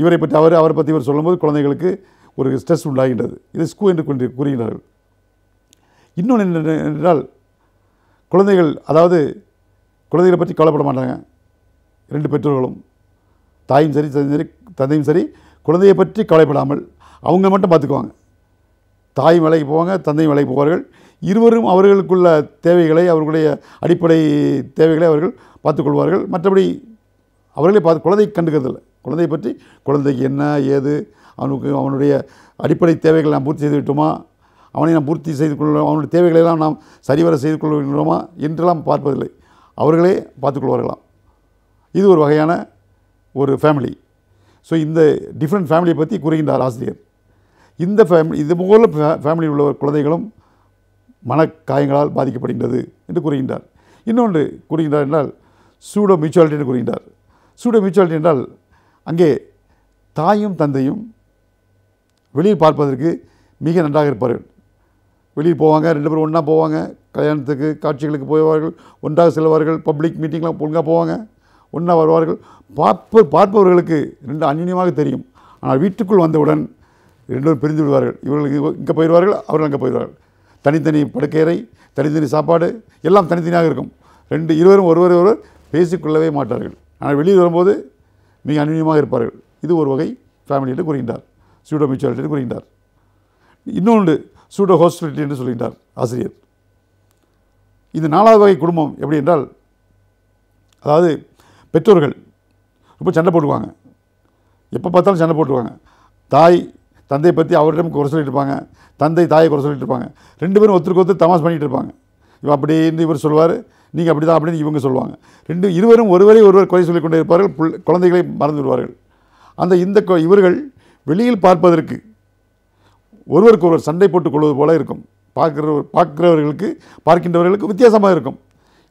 Speaker 8: இவரை பற்றி அவர் அவரை பற்றி இவர் சொல்லும்போது குழந்தைகளுக்கு ஒரு ஸ்ட்ரெஸ் உண்டாகின்றது இது ஸ்கூ என்று கூறுகிறார்கள் இன்னொன்று என்றால் குழந்தைகள் அதாவது குழந்தைகளை பற்றி கவலைப்பட மாட்டாங்க ரெண்டு பெற்றோர்களும் தாயும் சரி தந்தையும் சரி தந்தையும் சரி குழந்தையை பற்றி கவலைப்படாமல் அவங்க மட்டும் பார்த்துக்குவாங்க தாயும் வேலைக்கு போவாங்க தந்தையும் வேலைக்கு போவார்கள் இருவரும் அவர்களுக்குள்ள தேவைகளை அவர்களுடைய அடிப்படை தேவைகளை அவர்கள் பார்த்துக்கொள்வார்கள் மற்றபடி அவர்களே பார்த்து குழந்தை கண்டுக்கிறதில்ல குழந்தை பற்றி குழந்தைக்கு என்ன ஏது அவனுக்கு அவனுடைய அடிப்படை தேவைகளை நாம் பூர்த்தி செய்து விட்டோமா அவனை நாம் பூர்த்தி செய்து கொள்ள அவனுடைய தேவைகளெல்லாம் நாம் சரிவர செய்து கொள்கின்றோமா என்றெல்லாம் பார்ப்பதில்லை அவர்களே பார்த்துக்கொள்வார்களாம் இது ஒரு வகையான ஒரு ஃபேமிலி ஸோ இந்த டிஃப்ரெண்ட் ஃபேமிலியை பற்றி கூறுகின்றார் ஆசிரியர் இந்த ஃபேமிலி இது போல ஃபேமிலியில் உள்ள குழந்தைகளும் மனக்காயங்களால் பாதிக்கப்படுகின்றது என்று கூறுகின்றார் இன்னொன்று கூறுகின்றார் என்றால் சூடோ மியூச்சுவாலிட்டின்னு கூறுகின்றார் சூடு மியூச்சுவாலிட்டி என்றால் அங்கே தாயும் தந்தையும் வெளியில் பார்ப்பதற்கு மிக நன்றாக இருப்பார்கள் வெளியில் போவாங்க ரெண்டு பேரும் ஒன்றா போவாங்க கல்யாணத்துக்கு காட்சிகளுக்கு போவார்கள் ஒன்றாக செல்வார்கள் பப்ளிக் மீட்டிங்லாம் ஒழுங்காக போவாங்க ஒன்றா வருவார்கள் பார்ப்ப பார்ப்பவர்களுக்கு ரெண்டு அந்நியமாக தெரியும் ஆனால் வீட்டுக்குள் வந்தவுடன் ரெண்டு பேரும் பிரிந்து விடுவார்கள் இவர்கள் இங்கே போயிடுவார்கள் அவர்கள் அங்கே போயிடுவார்கள் தனித்தனி படுக்கையறை தனித்தனி சாப்பாடு எல்லாம் தனித்தனியாக இருக்கும் ரெண்டு இருவரும் ஒருவர் ஒருவர் பேசிக்கொள்ளவே மாட்டார்கள் ஆனால் வெளியே வரும்போது மிக அந்நியமாக இருப்பார்கள் இது ஒரு வகை ஃபேமிலி என்று கூறுகின்றார் சூடோ மியூச்சுவாலிட்டி என்று கூறுகின்றார் இன்னொன்று சூடோ ஹோஸ்டிலிட்டி என்று சொல்கின்றார் ஆசிரியர் இந்த நாலாவது வகை குடும்பம் எப்படி என்றால் அதாவது பெற்றோர்கள் ரொம்ப சண்டை போட்டுக்குவாங்க எப்போ பார்த்தாலும் சண்டை போட்டுருவாங்க தாய் தந்தையை பற்றி அவரிடம் குறை சொல்லிட்டு இருப்பாங்க தந்தை தாயை குறை சொல்லிட்டு இருப்பாங்க ரெண்டு பேரும் ஒருத்தருக்கு ஒருத்தர் தமாஸ் பண்ணிகிட்டு இருப்பாங்க இவன் அப்படின்னு இவர் சொல்லுவார் நீங்கள் அப்படி தான் அப்படின்னு இவங்க சொல்லுவாங்க ரெண்டு இருவரும் ஒருவரை ஒருவர் குறை சொல்லிக் கொண்டே இருப்பார்கள் புள் குழந்தைகளை மறந்து விடுவார்கள் அந்த இந்த இவர்கள் வெளியில் பார்ப்பதற்கு ஒருவருக்கு ஒருவர் சண்டை போட்டுக் கொள்வது போல இருக்கும் பார்க்கிற பார்க்கிறவர்களுக்கு பார்க்கின்றவர்களுக்கு வித்தியாசமாக இருக்கும்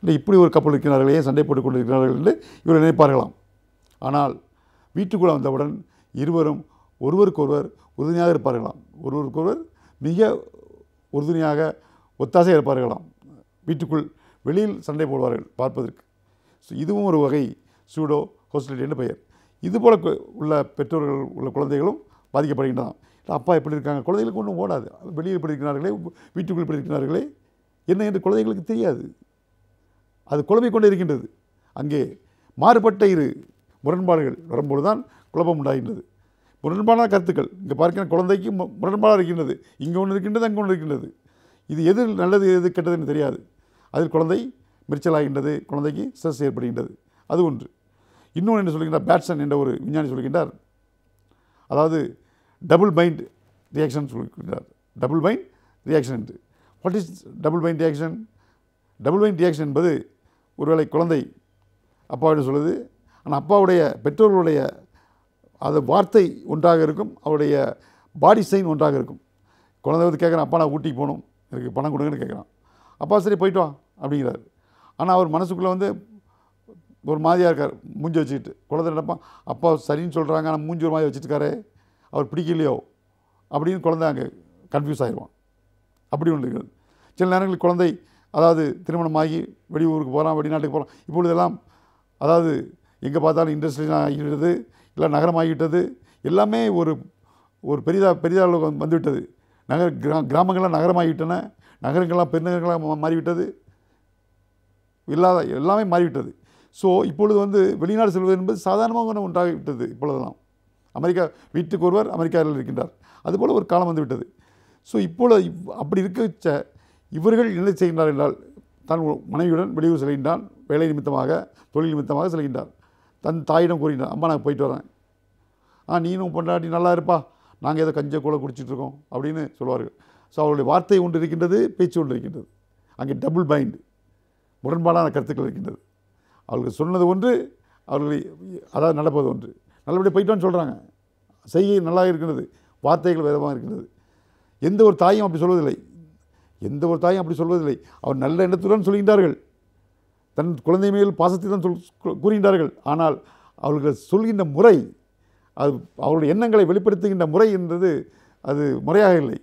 Speaker 8: இல்லை இப்படி ஒரு கப்பல் இருக்கிறார்கள் ஏன் சண்டை போட்டுக் கொண்டிருக்கிறார்கள் என்று இவர்கள் நினைப்பார்களாம் ஆனால் வீட்டுக்குள்ளே வந்தவுடன் இருவரும் ஒருவருக்கொருவர் உறுதுணையாக இருப்பார்களாம் ஒருவருக்கொருவர் மிக உறுதுணையாக ஒத்தாசையாக இருப்பார்களாம் வீட்டுக்குள் வெளியில் சண்டை போடுவார்கள் பார்ப்பதற்கு ஸோ இதுவும் ஒரு வகை சூடோ ஹோஸ்டிலிட்டி என்று பெயர் இதுபோல் உள்ள பெற்றோர்கள் உள்ள குழந்தைகளும் பாதிக்கப்படுகின்றன அப்பா எப்படி இருக்காங்க குழந்தைகளுக்கு ஒன்றும் ஓடாது வெளியில் இப்படி இருக்கிறார்களே வீட்டுக்குள் எப்படி இருக்கிறார்களே என்ன என்று குழந்தைகளுக்கு தெரியாது அது குழம்பிக் கொண்டே இருக்கின்றது அங்கே மாறுபட்ட இரு முரண்பாடுகள் வரும்போது தான் குழப்பம் உண்டாகின்றது முரண்பாடான கருத்துக்கள் இங்கே பார்க்கிற குழந்தைக்கு முரண்பாடாக இருக்கின்றது இங்கே ஒன்று இருக்கின்றது அங்கே ஒன்று இருக்கின்றது இது எது நல்லது எது கெட்டதுன்னு தெரியாது அதில் குழந்தை மிரிச்சலாகின்றது குழந்தைக்கு ஸ்ட்ரெஸ் ஏற்படுகின்றது அது ஒன்று இன்னொன்று என்ன சொல்கின்றார் பேட்ஸன் என்ற ஒரு விஞ்ஞானி சொல்கின்றார் அதாவது டபுள் மைண்ட் ரியாக்ஷன் சொல்கின்றார் டபுள் மைண்ட் ரியாக்ஷன் என்று what is double mind reaction double mind reaction என்பது ஒருவேளை குழந்தை அப்பாவிடம் சொல்லுது ஆனால் அப்பாவுடைய பெற்றோர்களுடைய அது வார்த்தை ஒன்றாக இருக்கும் அவருடைய பாடி சைன் ஒன்றாக இருக்கும் குழந்தை வந்து கேட்குறான் அப்பா நான் ஊட்டிக்கு போகணும் எனக்கு பணம் கொடுங்கன்னு கேட்குறான் அப்பா சரி போயிட்டு வா ஆனால் அவர் மனசுக்குள்ளே வந்து ஒரு மாதிரியாக இருக்கார் மூஞ்சி வச்சுக்கிட்டு குழந்தை நடப்பா அப்பா சரின்னு சொல்கிறாங்க ஆனால் மூஞ்சி ஒரு மாதிரி வச்சுட்டுக்காரே அவர் பிடிக்கலையோ அப்படின்னு குழந்தை அங்கே கன்ஃபியூஸ் ஆகிடுவான் அப்படி ஒன்று இருக்குது சில நேரங்களில் குழந்தை அதாவது திருமணமாகி வெளியூருக்கு போகிறான் வெளிநாட்டுக்கு போகிறான் இப்பொழுதெல்லாம் அதாவது எங்கே பார்த்தாலும் இண்டஸ்ட்ரியில் ஆகிடுது இல்லை நகரமாகிவிட்டது எல்லாமே ஒரு ஒரு பெரிதாக பெரிதாக வந்துவிட்டது நகர் கிரா கிராமங்கள்லாம் நகரமாகிவிட்டன நகரங்களாக பெருநகரங்களாக மாறிவிட்டது இல்லாத எல்லாமே மாறிவிட்டது ஸோ இப்பொழுது வந்து வெளிநாடு செல்வது என்பது சாதாரணமாக உண்டாகிவிட்டது இப்பொழுதெல்லாம் அமெரிக்கா வீட்டுக்கு ஒருவர் அமெரிக்காவில் இருக்கின்றார் அதுபோல் ஒரு காலம் வந்துவிட்டது ஸோ இப்பொழுது இப் அப்படி இருக்க இவர்கள் என்ன செய்கின்றார் என்றால் தன் மனைவியுடன் வெளியூர் செல்கின்றான் வேலை நிமித்தமாக தொழில் நிமித்தமாக செல்கின்றார் தன் தாயிடம் கூறுகின்றான் அம்மா நான் போயிட்டு வரேன் ஆ நீனும் பொண்டாட்டி நல்லா இருப்பா நாங்கள் ஏதோ கஞ்ச கூட குடிச்சிட்ருக்கோம் அப்படின்னு சொல்லுவார்கள் ஸோ அவருடைய வார்த்தை ஒன்று இருக்கின்றது பேச்சு ஒன்று இருக்கின்றது அங்கே டபுள் மைண்டு முரண்பாடான கருத்துக்கள் இருக்கின்றது அவர்கள் சொன்னது ஒன்று அவர்களை அதாவது நடப்பது ஒன்று நல்லபடியாக போயிட்டோன்னு சொல்கிறாங்க செய்கை நல்லா இருக்கின்றது வார்த்தைகள் விதமாக இருக்கின்றது எந்த ஒரு தாயும் அப்படி சொல்வதில்லை எந்த ஒரு தாயும் அப்படி சொல்வதில்லை அவர் நல்ல எண்ணத்துடன் சொல்கின்றார்கள் தன் குழந்தை மேல் பாசத்தை தான் சொல் கூறுகின்றார்கள் ஆனால் அவர்கள் சொல்கின்ற முறை அது அவருடைய எண்ணங்களை வெளிப்படுத்துகின்ற முறை என்றது அது முறையாக இல்லை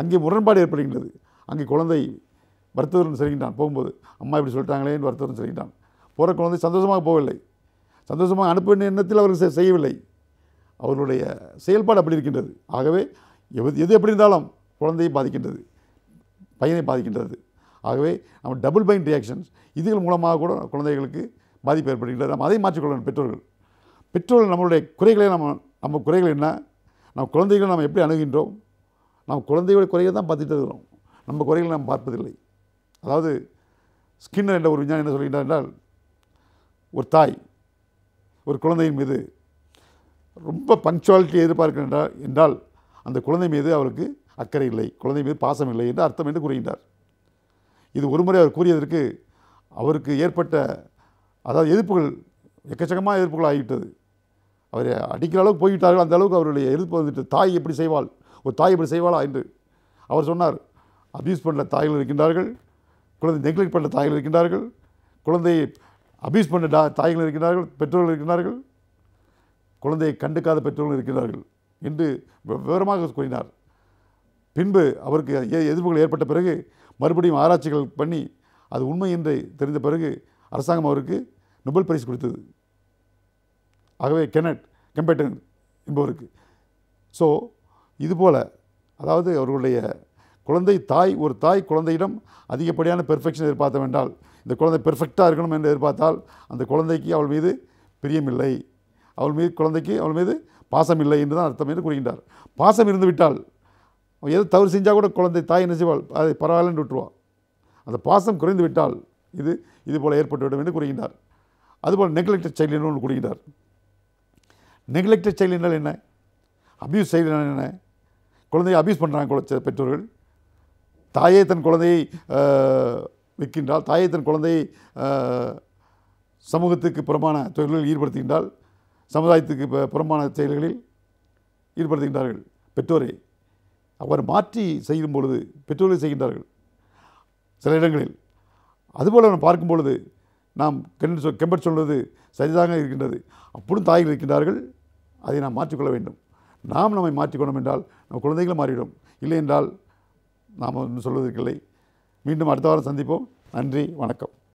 Speaker 8: அங்கே முரண்பாடு ஏற்படுகின்றது அங்கே குழந்தை வருத்தத்துடன் செல்கின்றான் போகும்போது அம்மா இப்படி சொல்லிட்டாங்களேன்னு வருத்தத்துடன் செல்கின்றான் போகிற குழந்தை சந்தோஷமாக போகவில்லை சந்தோஷமாக அனுப்ப வேண்டிய எண்ணத்தில் அவர்கள் செய்யவில்லை அவர்களுடைய செயல்பாடு அப்படி இருக்கின்றது ஆகவே எது எது எப்படி இருந்தாலும் குழந்தையை பாதிக்கின்றது பையனை பாதிக்கின்றது ஆகவே நம்ம டபுள் பைன் ரியாக்ஷன்ஸ் இதுகள் மூலமாக கூட குழந்தைகளுக்கு பாதிப்பு ஏற்படுகின்றது நம்ம அதை மாற்றிக்கொள்ளணும் பெற்றோர்கள் பெற்றோர்கள் நம்மளுடைய குறைகளை நம்ம நம்ம குறைகள் என்ன நம்ம குழந்தைகளை நம்ம எப்படி அணுகின்றோம் நாம் குழந்தையோட குறையை தான் பார்த்துட்டு இருக்கிறோம் நம்ம குறைகளை நாம் பார்ப்பதில்லை அதாவது ஸ்கின்னர் என்ற ஒரு விஞ்ஞானி என்ன சொல்கிறார் என்றால் ஒரு தாய் ஒரு குழந்தையின் மீது ரொம்ப பங்க்சுவாலிட்டியை எதிர்பார்க்கின்றார் என்றால் அந்த குழந்தை மீது அவருக்கு அக்கறை இல்லை குழந்தை மீது பாசம் இல்லை என்று அர்த்தம் என்று கூறுகின்றார் இது ஒரு முறை அவர் கூறியதற்கு அவருக்கு ஏற்பட்ட அதாவது எதிர்ப்புகள் எக்கச்சக்கமாக எதிர்ப்புகள் ஆகிவிட்டது அவரை அடிக்கிற அளவுக்கு போய்விட்டார்கள் அந்த அளவுக்கு அவருடைய எதிர்ப்பு வந்துட்டு தாய் எப்படி செய்வாள் ஒரு தாய் இப்படி செய்வாளா என்று அவர் சொன்னார் அபியூஸ் பண்ணுற தாய்கள் இருக்கின்றார்கள் குழந்தை நெக்லெக்ட் பண்ணுற தாய்கள் இருக்கின்றார்கள் குழந்தையை அபியூஸ் பண்ண டா தாய்கள் இருக்கின்றார்கள் பெற்றோர்கள் இருக்கின்றார்கள் குழந்தையை கண்டுக்காத பெற்றோர்கள் இருக்கிறார்கள் என்று விவரமாக கூறினார் பின்பு அவருக்கு எதிர்ப்புகள் ஏற்பட்ட பிறகு மறுபடியும் ஆராய்ச்சிகள் பண்ணி அது உண்மை என்று தெரிந்த பிறகு அரசாங்கம் அவருக்கு நொபல் பரிசு கொடுத்தது ஆகவே கெனட் கம்பேட்டன் என்பவருக்கு ஸோ இதுபோல் அதாவது அவர்களுடைய குழந்தை தாய் ஒரு தாய் குழந்தையிடம் அதிகப்படியான பெர்ஃபெக்ஷன் எதிர்பார்த்த வேண்டால் இந்த குழந்தை பெர்ஃபெக்டாக இருக்கணும் என்று எதிர்பார்த்தால் அந்த குழந்தைக்கு அவள் மீது பிரியமில்லை அவள் மீது குழந்தைக்கு அவள் மீது பாசம் இல்லை என்று தான் அர்த்தம் என்று கூறுகின்றார் பாசம் இருந்து விட்டால் எது தவறு செஞ்சால் கூட குழந்தை தாய் நினைச்சுவாள் அதை பரவாயில்லன்னு விட்டுருவாள் அந்த பாசம் குறைந்து விட்டால் இது இது போல் ஏற்பட்டுவிடும் என்று கூறுகின்றார் அதுபோல் நெக்லெக்டட் சைல்டு ஒன்று கூறுகின்றார் நெக்லெக்டட் சைல்டு என்றால் என்ன அபியூஸ் சைல்டு என்ன குழந்தையை அபியூஸ் பண்ணுறாங்க குழந்தை பெற்றோர்கள் தாயே தன் குழந்தையை விற்கின்றால் தாயே தன் குழந்தையை சமூகத்துக்கு புறமான தொழில்களில் ஈடுபடுத்துகின்றால் சமுதாயத்துக்கு புறமான செயல்களில் ஈடுபடுத்துகின்றார்கள் பெற்றோரை அவர் மாற்றி செய்யும் பொழுது பெற்றோர்கள் செய்கின்றார்கள் சில இடங்களில் அதுபோல் நாம் பார்க்கும் பொழுது நாம் கெம்பற் சொல்வது சரிதாக இருக்கின்றது அப்படியும் தாய்கள் இருக்கின்றார்கள் அதை நாம் மாற்றிக்கொள்ள வேண்டும் நாம் நம்மை மாற்றிக்கொண்டோம் என்றால் நம்ம குழந்தைகளும் மாறிவிடும் இல்லை என்றால் நாம் ஒன்றும் சொல்வதற்கில்லை மீண்டும் அடுத்த வாரம் சந்திப்போம் நன்றி வணக்கம்